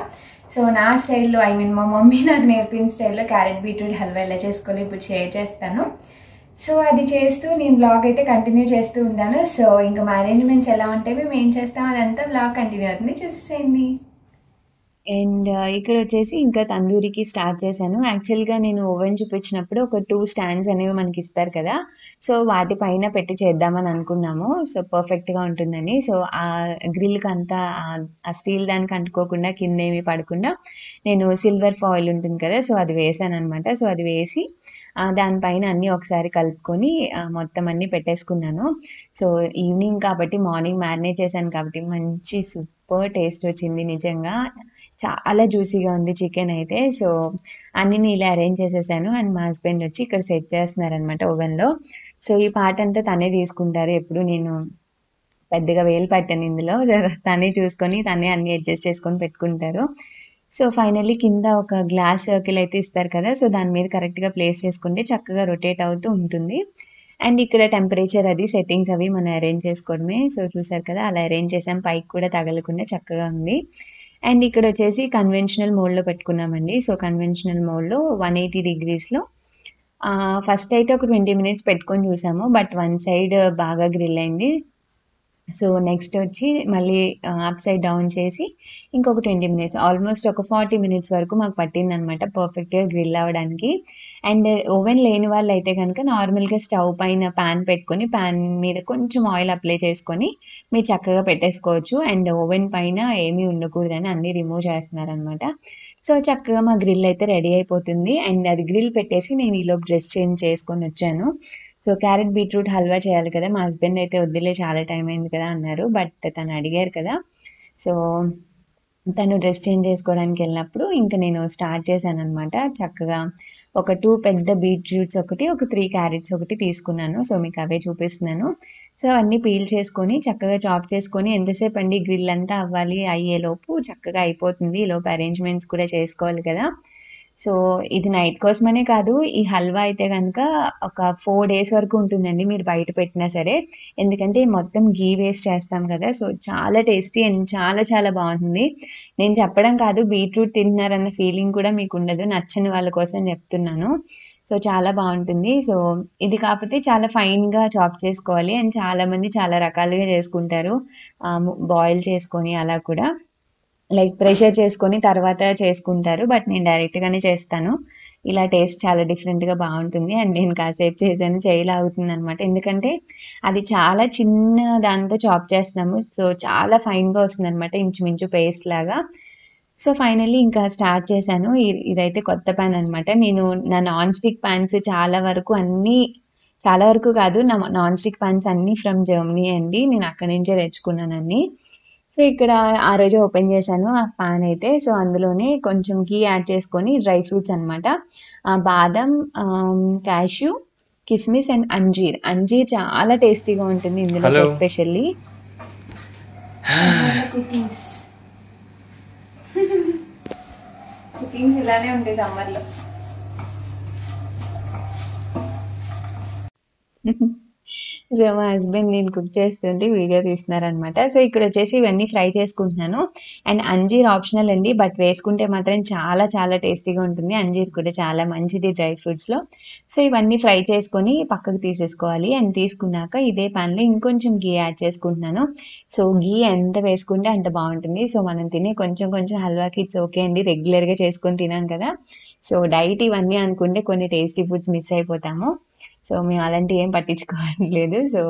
సో నా స్టైల్లో ఐ మీన్ మా మమ్మీ నాకు నేర్పిన స్టైల్లో క్యారెట్ బీట్రూట్ హల్వా ఎలా చేసుకోవాలి ఇప్పుడు షేర్ చేస్తాను సో అది చేస్తూ నేను బ్లాగ్ అయితే కంటిన్యూ చేస్తూ ఉంటాను సో ఇంకా మా అరేంజ్మెంట్స్ ఎలా ఉంటాయి మేము ఏం చేస్తాం అదంతా బ్లాగ్ కంటిన్యూ అవుతుంది చూసేసేయండి అండ్ ఇక్కడ వచ్చేసి ఇంకా తందూరికి స్టార్ట్ చేశాను యాక్చువల్గా నేను ఓవెన్ చూపించినప్పుడు ఒక టూ స్టాండ్స్ అనేవి మనకి ఇస్తారు కదా సో వాటిపైన పెట్టి చేద్దామని అనుకున్నాము సో పర్ఫెక్ట్గా ఉంటుందని సో ఆ గ్రిల్కి అంతా ఆ స్టీల్ దానికి అంటుకోకుండా కింద ఏమి పడకుండా నేను సిల్వర్ ఫాయిల్ ఉంటుంది కదా సో అది వేసాను అనమాట సో అది వేసి దానిపైన అన్నీ ఒకసారి కలుపుకొని మొత్తం అన్నీ పెట్టేసుకున్నాను సో ఈవినింగ్ కాబట్టి మార్నింగ్ మ్యారినేట్ చేశాను కాబట్టి మంచి సూపర్ టేస్ట్ వచ్చింది నిజంగా చాలా జ్యూసీగా ఉంది చికెన్ అయితే సో అన్ని ఇలా అరేంజ్ చేసేసాను అండ్ మా హస్బెండ్ వచ్చి ఇక్కడ సెట్ చేస్తున్నారనమాట ఓవెన్లో సో ఈ పాట అంతా తనే తీసుకుంటారు ఎప్పుడు నేను పెద్దగా వేలు పట్టాను ఇందులో తనే చూసుకొని తనే అన్ని అడ్జస్ట్ చేసుకొని పెట్టుకుంటారు సో ఫైనల్లీ కింద ఒక గ్లాస్ సర్కిల్ అయితే ఇస్తారు కదా సో దాని మీద కరెక్ట్గా ప్లేస్ చేసుకుంటే చక్కగా రొటేట్ అవుతూ ఉంటుంది అండ్ ఇక్కడ టెంపరేచర్ అది సెట్టింగ్స్ అవి మనం అరేంజ్ చేసుకోవడమే సో చూసారు కదా అలా అరేంజ్ చేసాం పైకి కూడా తగలకుండా చక్కగా ఉంది అండ్ ఇక్కడ వచ్చేసి కన్వెన్షనల్ మోడ్లో పెట్టుకున్నామండి సో కన్వెన్షనల్ మోడ్లో వన్ ఎయిటీ డిగ్రీస్లో ఫస్ట్ అయితే ఒక ట్వంటీ మినిట్స్ పెట్టుకొని చూసాము బట్ వన్ సైడ్ బాగా గ్రిల్ అయింది సో నెక్స్ట్ వచ్చి మళ్ళీ అప్ సైడ్ డౌన్ చేసి ఇంకొక ట్వంటీ మినిట్స్ ఆల్మోస్ట్ ఒక ఫార్టీ మినిట్స్ వరకు మాకు పట్టిందనమాట పర్ఫెక్ట్గా గ్రిల్ అవ్వడానికి అండ్ ఓవెన్ లేని వాళ్ళు అయితే కనుక నార్మల్గా స్టవ్ పైన ప్యాన్ పెట్టుకొని ప్యాన్ మీద కొంచెం ఆయిల్ అప్లై చేసుకొని మీరు చక్కగా పెట్టేసుకోవచ్చు అండ్ ఓవెన్ పైన ఏమీ ఉండకూడదని అన్నీ రిమూవ్ చేస్తున్నారనమాట సో చక్కగా మా గ్రిల్ అయితే రెడీ అయిపోతుంది అండ్ అది గ్రిల్ పెట్టేసి నేను ఈలోపు డ్రెస్ చేంజ్ చేసుకొని వచ్చాను సో క్యారెట్ బీట్రూట్ హల్వా చేయాలి కదా మా హస్బెండ్ అయితే వద్దులే చాలా టైం అయింది కదా అన్నారు బట్ తను అడిగారు కదా సో తను డ్రెస్ చేంజ్ చేసుకోవడానికి వెళ్ళినప్పుడు ఇంకా నేను స్టార్ట్ చేశాను అనమాట చక్కగా ఒక టూ పెద్ద బీట్రూట్స్ ఒకటి ఒక త్రీ క్యారెట్స్ ఒకటి తీసుకున్నాను సో మీకు అవే చూపిస్తున్నాను సో అన్నీ పీల్ చేసుకొని చక్కగా చాప్ చేసుకొని ఎంతసేపు అండి గ్రిల్ అంతా అవ్వాలి అయ్యేలోపు చక్కగా అయిపోతుంది ఈలోపు అరేంజ్మెంట్స్ కూడా చేసుకోవాలి కదా సో ఇది నైట్ కోసమనే కాదు ఈ హల్వా అయితే కనుక ఒక ఫోర్ డేస్ వరకు ఉంటుందండి మీరు బయట పెట్టినా సరే ఎందుకంటే మొత్తం గీ వేస్ట్ చేస్తాం కదా సో చాలా టేస్టీ అండ్ చాలా చాలా బాగుంటుంది నేను చెప్పడం కాదు బీట్రూట్ తింటున్నారన్న ఫీలింగ్ కూడా మీకు ఉండదు నచ్చని వాళ్ళ కోసం చెప్తున్నాను సో చాలా బాగుంటుంది సో ఇది కాకపోతే చాలా ఫైన్గా చాప్ చేసుకోవాలి అండ్ చాలామంది చాలా రకాలుగా చేసుకుంటారు బాయిల్ చేసుకొని అలా కూడా లైక్ ప్రెషర్ చేసుకొని తర్వాత చేసుకుంటారు బట్ నేను డైరెక్ట్గానే చేస్తాను ఇలా టేస్ట్ చాలా డిఫరెంట్గా బాగుంటుంది అండ్ నేను కాసేపు చేశాను చేయలాగుతుంది అనమాట ఎందుకంటే అది చాలా చిన్న దాంతో చాప్ చేస్తున్నాము సో చాలా ఫైన్గా వస్తుంది అనమాట ఇంచుమించు పేస్ట్ లాగా సో ఫైనల్లీ ఇంకా స్టార్ట్ చేశాను ఇదైతే కొత్త ప్యాన్ అనమాట నేను నా నాన్ స్టిక్ ప్యాన్స్ చాలా వరకు అన్ని చాలా వరకు కాదు నా నాన్ స్టిక్ ప్యాన్స్ అన్ని ఫ్రమ్ జర్మనీ అండి నేను అక్కడి నుంచే తెచ్చుకున్నాను అన్ని సో ఇక్కడ ఆ రోజు ఓపెన్ చేశాను ఆ పాన్ అయితే సో అందులోనే కొంచెం గీ యాడ్ చేసుకొని డ్రై ఫ్రూట్స్ అనమాట బాదం క్యాష్యూ కిస్మిస్ అండ్ అంజీర్ అంజీర్ చాలా టేస్టీగా ఉంటుంది ఇందులో ఎస్పెషల్లీ కుకింగ్స్ ఇలానే ఉంటాయి సమ్మర్లో [LAUGHS] సో మా హస్బెండ్ నేను కుక్ చేస్తుంటే వీడియో తీస్తున్నారనమాట సో ఇక్కడ వచ్చేసి ఇవన్నీ ఫ్రై చేసుకుంటున్నాను అండ్ అంజీర్ ఆప్షనల్ అండి బట్ వేసుకుంటే మాత్రం చాలా చాలా టేస్టీగా ఉంటుంది అంజీర్ కూడా చాలా మంచిది డ్రై ఫ్రూట్స్లో సో ఇవన్నీ ఫ్రై చేసుకొని పక్కకు తీసేసుకోవాలి అండ్ తీసుకున్నాక ఇదే పాన్లో ఇంకొంచెం గీ యాడ్ చేసుకుంటున్నాను సో గీ ఎంత వేసుకుంటే అంత బాగుంటుంది సో మనం తినే కొంచెం కొంచెం హల్వాకి ఇట్స్ ఓకే అండి రెగ్యులర్గా చేసుకొని తినాం కదా సో డైట్ ఇవన్నీ అనుకుంటే కొన్ని టేస్టీ ఫుడ్స్ మిస్ అయిపోతాము సో మేము అలాంటివి ఏం పట్టించుకోవట్లేదు సో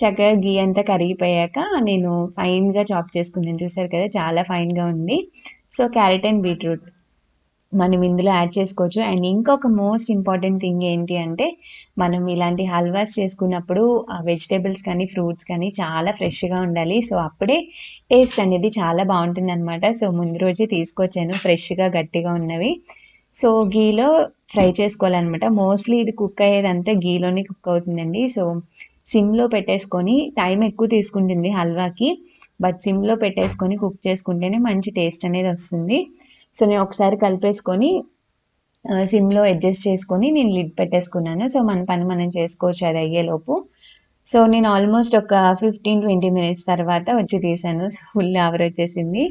చక్కగా గీ అంతా కరిగిపోయాక నేను ఫైన్గా చాప్ చేసుకున్నాను చూసారు కదా చాలా ఫైన్గా ఉంది సో క్యారెట్ అండ్ బీట్రూట్ మనం ఇందులో యాడ్ చేసుకోవచ్చు అండ్ ఇంకొక మోస్ట్ ఇంపార్టెంట్ థింగ్ ఏంటి అంటే మనం ఇలాంటి హల్వాస్ చేసుకున్నప్పుడు వెజిటేబుల్స్ కానీ ఫ్రూట్స్ కానీ చాలా ఫ్రెష్గా ఉండాలి సో అప్పుడే టేస్ట్ అనేది చాలా బాగుంటుంది అనమాట సో ముందు రోజే తీసుకొచ్చాను ఫ్రెష్గా గట్టిగా ఉన్నవి సో గీలో ఫ్రై చేసుకోవాలన్నమాట మోస్ట్లీ ఇది కుక్ అయ్యేదంతా గీలోనే కుక్ అవుతుందండి సో సిమ్లో పెట్టేసుకొని టైం ఎక్కువ తీసుకుంటుంది హల్వాకి బట్ సిమ్లో పెట్టేసుకొని కుక్ చేసుకుంటేనే మంచి టేస్ట్ అనేది వస్తుంది సో నేను ఒకసారి కలిపేసుకొని సిమ్లో అడ్జస్ట్ చేసుకొని నేను లిడ్ పెట్టేసుకున్నాను సో మన పని మనం చేసుకోవచ్చు అది అయ్యేలోపు సో నేను ఆల్మోస్ట్ ఒక ఫిఫ్టీన్ ట్వంటీ మినిట్స్ తర్వాత వచ్చి తీసాను ఫుల్ [LAUGHS] ఆవర్ వచ్చేసింది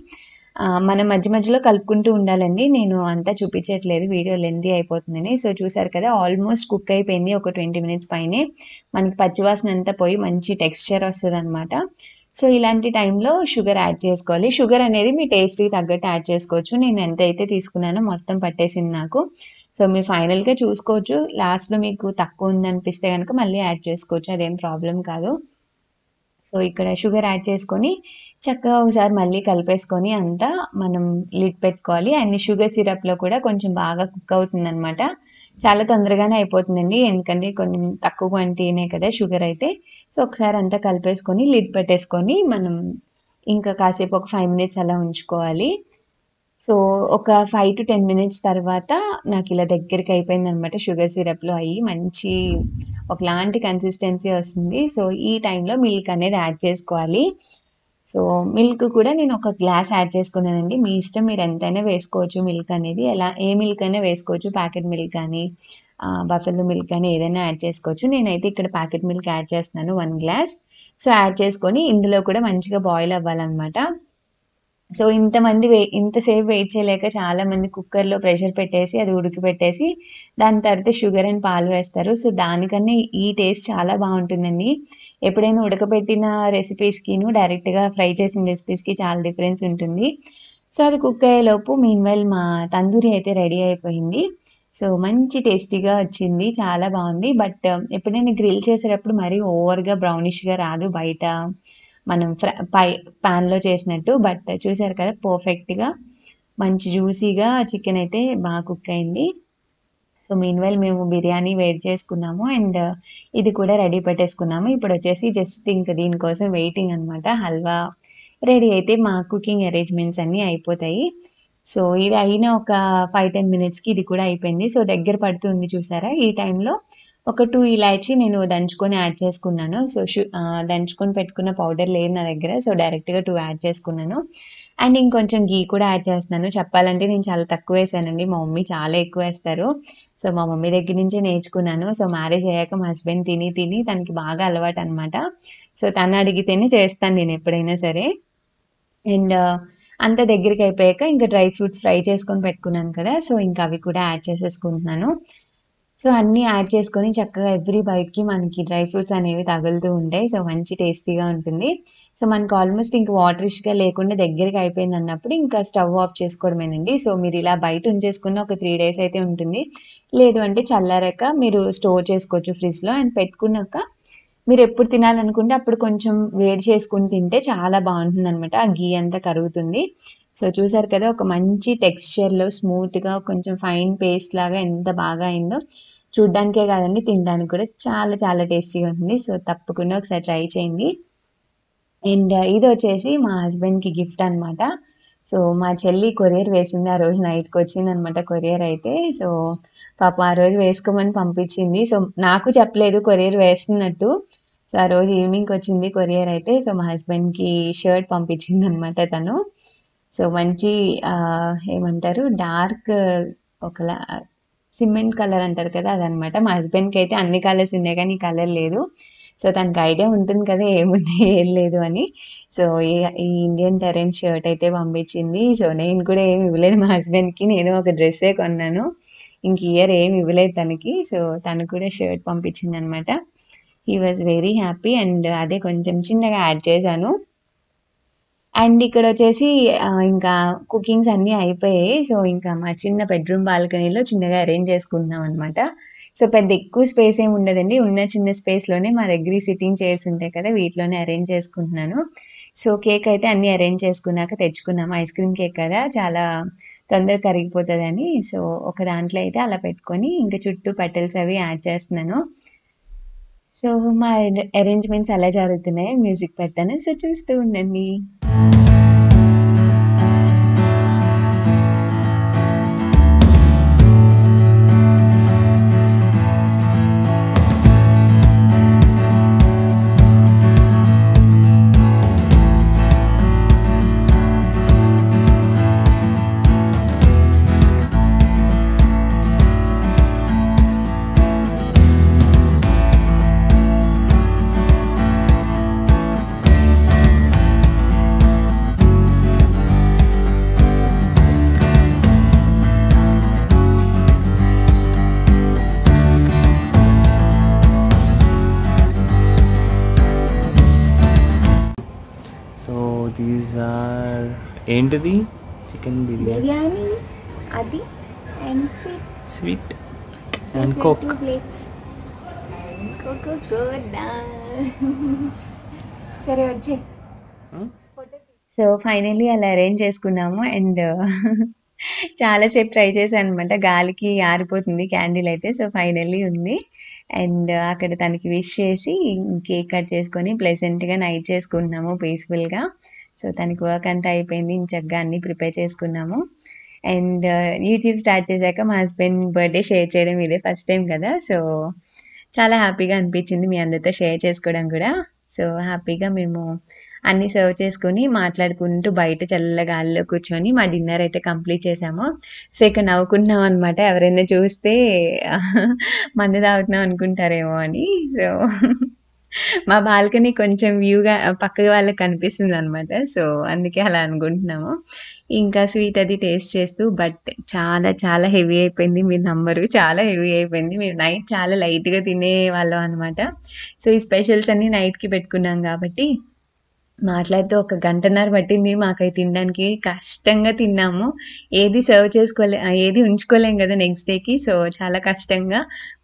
మనం మధ్య మధ్యలో కలుపుకుంటూ ఉండాలండి నేను అంతా చూపించట్లేదు వీడియో లెందీ అయిపోతుందని సో చూసారు కదా ఆల్మోస్ట్ కుక్ అయిపోయింది ఒక ట్వంటీ మినిట్స్ పైనే మనకి పచ్చివాసన అంతా పోయి మంచి టెక్స్చర్ వస్తుంది అనమాట సో ఇలాంటి టైంలో షుగర్ యాడ్ చేసుకోవాలి షుగర్ అనేది మీ టేస్ట్కి తగ్గట్టు యాడ్ చేసుకోవచ్చు నేను ఎంత అయితే తీసుకున్నానో మొత్తం పట్టేసింది నాకు సో మీరు ఫైనల్గా చూసుకోవచ్చు లాస్ట్లో మీకు తక్కువ ఉందనిపిస్తే కనుక మళ్ళీ యాడ్ చేసుకోవచ్చు అదేం ప్రాబ్లం కాదు సో ఇక్కడ షుగర్ యాడ్ చేసుకొని చక్కగా ఒకసారి మళ్ళీ కలిపేసుకొని అంతా మనం లిడ్ పెట్టుకోవాలి అండ్ షుగర్ సిరప్లో కూడా కొంచెం బాగా కుక్ అవుతుంది అనమాట చాలా తొందరగానే అయిపోతుందండి ఎందుకంటే కొంచెం తక్కువ క్వాంటిటీనే కదా షుగర్ అయితే సో ఒకసారి అంతా కలిపేసుకొని లిడ్ పెట్టేసుకొని మనం ఇంకా కాసేపు ఒక ఫైవ్ మినిట్స్ అలా ఉంచుకోవాలి సో ఒక ఫైవ్ టు టెన్ మినిట్స్ తర్వాత నాకు ఇలా దగ్గరికి అయిపోయింది అనమాట షుగర్ సిరప్లో అయ్యి మంచి ఒకలాంటి కన్సిస్టెన్సీ వస్తుంది సో ఈ టైంలో మిల్క్ అనేది యాడ్ చేసుకోవాలి సో మిల్క్ కూడా నేను ఒక గ్లాస్ యాడ్ చేసుకున్నానండి మీ ఇష్టం మీరు ఎంతైనా వేసుకోవచ్చు మిల్క్ అనేది ఎలా ఏ మిల్క్ అయినా వేసుకోవచ్చు ప్యాకెట్ మిల్క్ కానీ బఫెల్లో మిల్క్ కానీ ఏదైనా యాడ్ చేసుకోవచ్చు నేనైతే ఇక్కడ ప్యాకెట్ మిల్క్ యాడ్ చేస్తున్నాను వన్ గ్లాస్ సో యాడ్ చేసుకొని ఇందులో కూడా మంచిగా బాయిల్ అవ్వాలన్నమాట సో ఇంతమంది వే ఇంతసేపు వెయిట్ చేయలేక చాలామంది కుక్కర్లో ప్రెషర్ పెట్టేసి అది ఉడికి పెట్టేసి దాని తర్వాత షుగర్ అండ్ పాలు వేస్తారు సో దానికన్నా ఈ టేస్ట్ చాలా బాగుంటుందండి ఎప్పుడైనా ఉడకబెట్టిన రెసిపీస్కిను డైరెక్ట్గా ఫ్రై చేసిన రెసిపీస్కి చాలా డిఫరెన్స్ ఉంటుంది సో అది కుక్ అయ్యేలోపు మీన్వైల్ మా తందూరి అయితే రెడీ అయిపోయింది సో మంచి టేస్టీగా వచ్చింది చాలా బాగుంది బట్ ఎప్పుడైనా గ్రిల్ చేసేటప్పుడు మరీ ఓవర్గా బ్రౌనిష్గా రాదు బయట మనం ఫ్రై పై ప్యాన్లో చేసినట్టు బట్ చూసారు కదా పర్ఫెక్ట్గా మంచి జ్యూసీగా చికెన్ అయితే బాగా కుక్ అయింది సో మీన్వైల్ మేము బిర్యానీ వెయిట్ చేసుకున్నాము అండ్ ఇది కూడా రెడీ పెట్టేసుకున్నాము ఇప్పుడు వచ్చేసి జస్ట్ ఇంక దీనికోసం వెయిటింగ్ అనమాట హల్వా రెడీ అయితే మా కుకింగ్ అరేంజ్మెంట్స్ అన్నీ అయిపోతాయి సో ఇది అయిన ఒక ఫైవ్ టెన్ మినిట్స్కి ఇది కూడా అయిపోయింది సో దగ్గర పడుతుంది చూసారా ఈ టైంలో ఒక టూ ఇలాచి నేను దంచుకొని యాడ్ చేసుకున్నాను సో దంచుకొని పెట్టుకున్న పౌడర్ లేదు నా దగ్గర సో డైరెక్ట్గా టూ యాడ్ చేసుకున్నాను అండ్ ఇంకొంచెం గీ కూడా యాడ్ చేస్తున్నాను చెప్పాలంటే నేను చాలా తక్కువ వేసానండి మా మమ్మీ చాలా ఎక్కువ వేస్తారు సో మా మమ్మీ దగ్గర నుంచే నేర్చుకున్నాను సో మ్యారేజ్ అయ్యాక మా హస్బెండ్ తిని తిని తనకి బాగా అలవాటు అనమాట సో తను అడిగితేనే చేస్తాను నేను ఎప్పుడైనా సరే అండ్ అంత దగ్గరికి అయిపోయాక ఇంకా డ్రై ఫ్రూట్స్ ఫ్రై చేసుకొని పెట్టుకున్నాను కదా సో ఇంకా అవి కూడా యాడ్ చేసేసుకుంటున్నాను సో అన్నీ యాడ్ చేసుకొని చక్కగా ఎవ్రీ బైట్కి మనకి డ్రై ఫ్రూట్స్ అనేవి తగులుతూ ఉంటాయి సో మంచి టేస్టీగా ఉంటుంది సో మనకు ఆల్మోస్ట్ ఇంక వాటరిష్గా లేకుండా దగ్గరికి అయిపోయింది అన్నప్పుడు ఇంకా స్టవ్ ఆఫ్ చేసుకోవడమేనండి సో మీరు ఇలా బయట ఉంచేసుకున్న ఒక త్రీ డేస్ అయితే ఉంటుంది లేదు అంటే చల్లారాక మీరు స్టోర్ చేసుకోవచ్చు ఫ్రిడ్జ్లో అండ్ పెట్టుకున్నాక మీరు ఎప్పుడు తినాలనుకుంటే అప్పుడు కొంచెం వేడి చేసుకుని తింటే చాలా బాగుంటుంది అనమాట ఆ గీ అంతా కరుగుతుంది సో చూసారు కదా ఒక మంచి టెక్స్చర్లో స్మూత్గా కొంచెం ఫైన్ పేస్ట్ లాగా ఎంత బాగా అయిందో చూడ్డానికే కాదండి తినడానికి కూడా చాలా చాలా టేస్టీగా ఉంటుంది సో తప్పకుండా ఒకసారి ట్రై చేయండి అండ్ ఇది వచ్చేసి మా హస్బెండ్కి గిఫ్ట్ అనమాట సో మా చెల్లి కొరియర్ వేసింది ఆ రోజు నైట్కి వచ్చింది అనమాట కొరియర్ అయితే సో పాప ఆ రోజు వేసుకోమని పంపించింది సో నాకు చెప్పలేదు కొరియర్ వేస్తున్నట్టు సో ఆ రోజు ఈవినింగ్కి వచ్చింది కొరియర్ అయితే సో మా హస్బెండ్కి షర్ట్ పంపించింది అనమాట తను సో మంచి ఏమంటారు డార్క్ ఒకలా సిమెంట్ కలర్ అంటారు కదా అదనమాట మా హస్బెండ్కి అయితే అన్ని కలర్స్ ఉన్నాయి కానీ కలర్ లేదు సో తనకు ఐడియా ఉంటుంది కదా ఏమున్నాయి ఏం లేదు అని సో ఈ ఇండియన్ టెరెన్ షర్ట్ అయితే పంపించింది సో నేను కూడా ఏమి ఇవ్వలేదు మా హస్బెండ్కి నేను ఒక డ్రెస్సే కొన్నాను ఇంక ఇయర్ ఏమి ఇవ్వలేదు తనకి సో తను కూడా షర్ట్ పంపించింది అనమాట he was very happy and అదే కొంచెం చిన్నగా యాడ్ చేశాను అండ్ ఇక్కడ వచ్చేసి ఇంకా కుకింగ్స్ అన్నీ అయిపోయాయి సో ఇంకా మా చిన్న బెడ్రూమ్ బాల్కనీలో చిన్నగా అరేంజ్ చేసుకుంటున్నాం అనమాట సో పెద్ద ఎక్కువ స్పేస్ ఏమి ఉండదండి ఉన్న చిన్న స్పేస్లోనే మా దగ్గర సిట్టింగ్ చైర్స్ ఉంటాయి కదా వీటిలోనే అరేంజ్ చేసుకుంటున్నాను సో కేక్ అయితే అన్నీ అరేంజ్ చేసుకున్నాక తెచ్చుకున్నాము ఐస్ క్రీమ్ కేక్ కదా చాలా తొందరగా కరిగిపోతుందని సో ఒక దాంట్లో అయితే అలా పెట్టుకొని ఇంకా చుట్టూ పెటల్స్ అవి యాడ్ చేస్తున్నాను సో మా అరేంజ్మెంట్స్ అలా జరుగుతున్నాయి మ్యూజిక్ పెడతాను సో చూస్తూ ఉండండి ఏంటిది చికెన్ బిర్యానీ అది and sweet sweet and coke సరే వచ్చే hmm? సో ఫైనలీ అలా అరేంజ్ చేసుకున్నాము అండ్ [LAUGHS] చాలాసేపు ట్రై చేశాను అనమాట గాలికి ఆరిపోతుంది క్యాండిల్ అయితే సో ఫైనల్లీ ఉంది అండ్ అక్కడ తనకి విష్ చేసి కేక్ కట్ చేసుకొని ప్లెజెంట్గా నైట్ చేసుకుంటున్నాము పీస్ఫుల్గా సో తనకి వర్క్ అంతా అయిపోయింది ఇంచక్కగా అన్ని ప్రిపేర్ చేసుకున్నాము అండ్ యూట్యూబ్ స్టార్ట్ చేశాక మా హస్బెండ్ బర్త్డే షేర్ చేయడం ఇదే ఫస్ట్ టైం కదా సో చాలా హ్యాపీగా అనిపించింది మీ అందరితో షేర్ చేసుకోవడం కూడా సో హ్యాపీగా మేము అన్నీ సర్వ్ చేసుకుని మాట్లాడుకుంటూ బయట చల్లగాల్లో కూర్చొని మా డిన్నర్ అయితే కంప్లీట్ చేసాము సో ఇక నవ్వుకుంటున్నాం అనమాట ఎవరైనా చూస్తే [LAUGHS] మందు తాగుతున్నాం అనుకుంటారేమో అని సో [LAUGHS] [LAUGHS] మా బాల్కనీ కొంచెం వ్యూగా పక్క వాళ్ళకి కనిపిస్తుంది అనమాట సో అందుకే అలా అనుకుంటున్నాము ఇంకా స్వీట్ అది టేస్ట్ చేస్తూ బట్ చాలా చాలా హెవీ అయిపోయింది మీ నంబరు చాలా హెవీ అయిపోయింది మీరు నైట్ చాలా లైట్గా తినేవాళ్ళం అనమాట సో ఈ స్పెషల్స్ అన్నీ నైట్కి పెట్టుకున్నాం కాబట్టి మాట్లాడితే ఒక గంటన్నర పట్టింది మాకై తినడానికి కష్టంగా తిన్నాము ఏది సర్వ్ చేసుకోలే ఏది ఉంచుకోలేం కదా నెక్స్ట్ డేకి సో చాలా కష్టంగా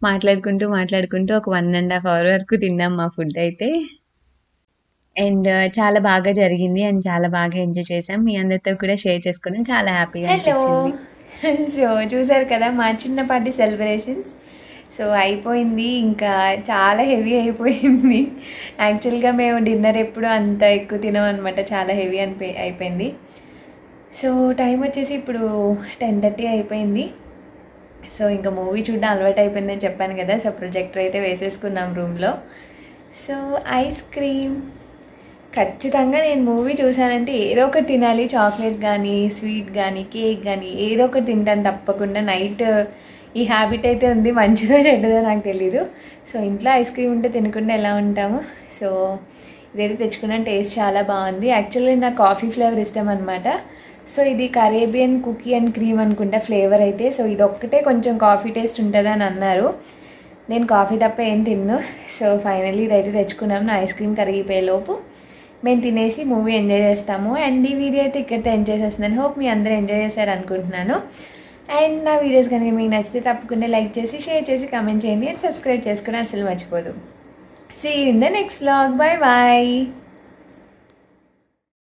మాట్లాడుకుంటూ మాట్లాడుకుంటూ ఒక వన్ అండ్ హాఫ్ అవర్ వరకు తిన్నాం మా ఫుడ్ అయితే అండ్ uh, చాలా బాగా జరిగింది అండ్ చాలా బాగా ఎంజాయ్ చేసాం మీ అందరితో కూడా షేర్ చేసుకోవడం చాలా హ్యాపీగా సో [LAUGHS] చూసారు కదా మా చిన్నపాటి సెలబ్రేషన్స్ సో అయిపోయింది ఇంకా చాలా హెవీ అయిపోయింది యాక్చువల్గా మేము డిన్నర్ ఎప్పుడు అంత ఎక్కువ తినమనమాట చాలా హెవీ అనిపి అయిపోయింది సో టైం వచ్చేసి ఇప్పుడు టెన్ థర్టీ అయిపోయింది సో ఇంకా మూవీ చూడడం అలవాటు అయిపోయిందని చెప్పాను కదా సో ప్రొజెక్టర్ అయితే వేసేసుకున్నాం రూమ్లో సో ఐస్ క్రీమ్ ఖచ్చితంగా నేను మూవీ చూసానంటే ఏదో ఒకటి తినాలి చాక్లెట్ కానీ స్వీట్ కానీ కేక్ కానీ ఏదో ఒకటి తింటాను తప్పకుండా నైట్ ఈ హ్యాబిట్ అయితే ఉంది మంచిదో చెడ్డదో నాకు తెలీదు సో ఇంట్లో ఐస్ క్రీమ్ ఉంటే తినకుండా ఎలా ఉంటాము సో ఇదైతే తెచ్చుకున్నాను టేస్ట్ చాలా బాగుంది యాక్చువల్లీ నాకు కాఫీ ఫ్లేవర్ ఇష్టం అనమాట సో ఇది కరేబియన్ కుకీ అండ్ క్రీమ్ అనుకుంటా ఫ్లేవర్ అయితే సో ఇది ఒక్కటే కొంచెం కాఫీ టేస్ట్ అని అన్నారు నేను కాఫీ తప్ప ఏం తిన్ను సో ఫైనల్లీ ఇదైతే తెచ్చుకున్నాం నా ఐస్ క్రీమ్ కరిగిపోయేలోపు మేము తినేసి మూవీ ఎంజాయ్ చేస్తాము అండ్ ఈ వీడియో అయితే ఇక్కడితో ఎంజాయ్ చేస్తున్నాను హోప్ మీ అందరూ ఎంజాయ్ చేశారు అనుకుంటున్నాను అండ్ నా వీడియోస్ కనుక మీకు నచ్చితే తప్పకుండా లైక్ చేసి షేర్ చేసి కామెంట్ చేయండి అండ్ సబ్స్క్రైబ్ చేసుకుని అసలు మర్చిపోదు see in the next blog bye bye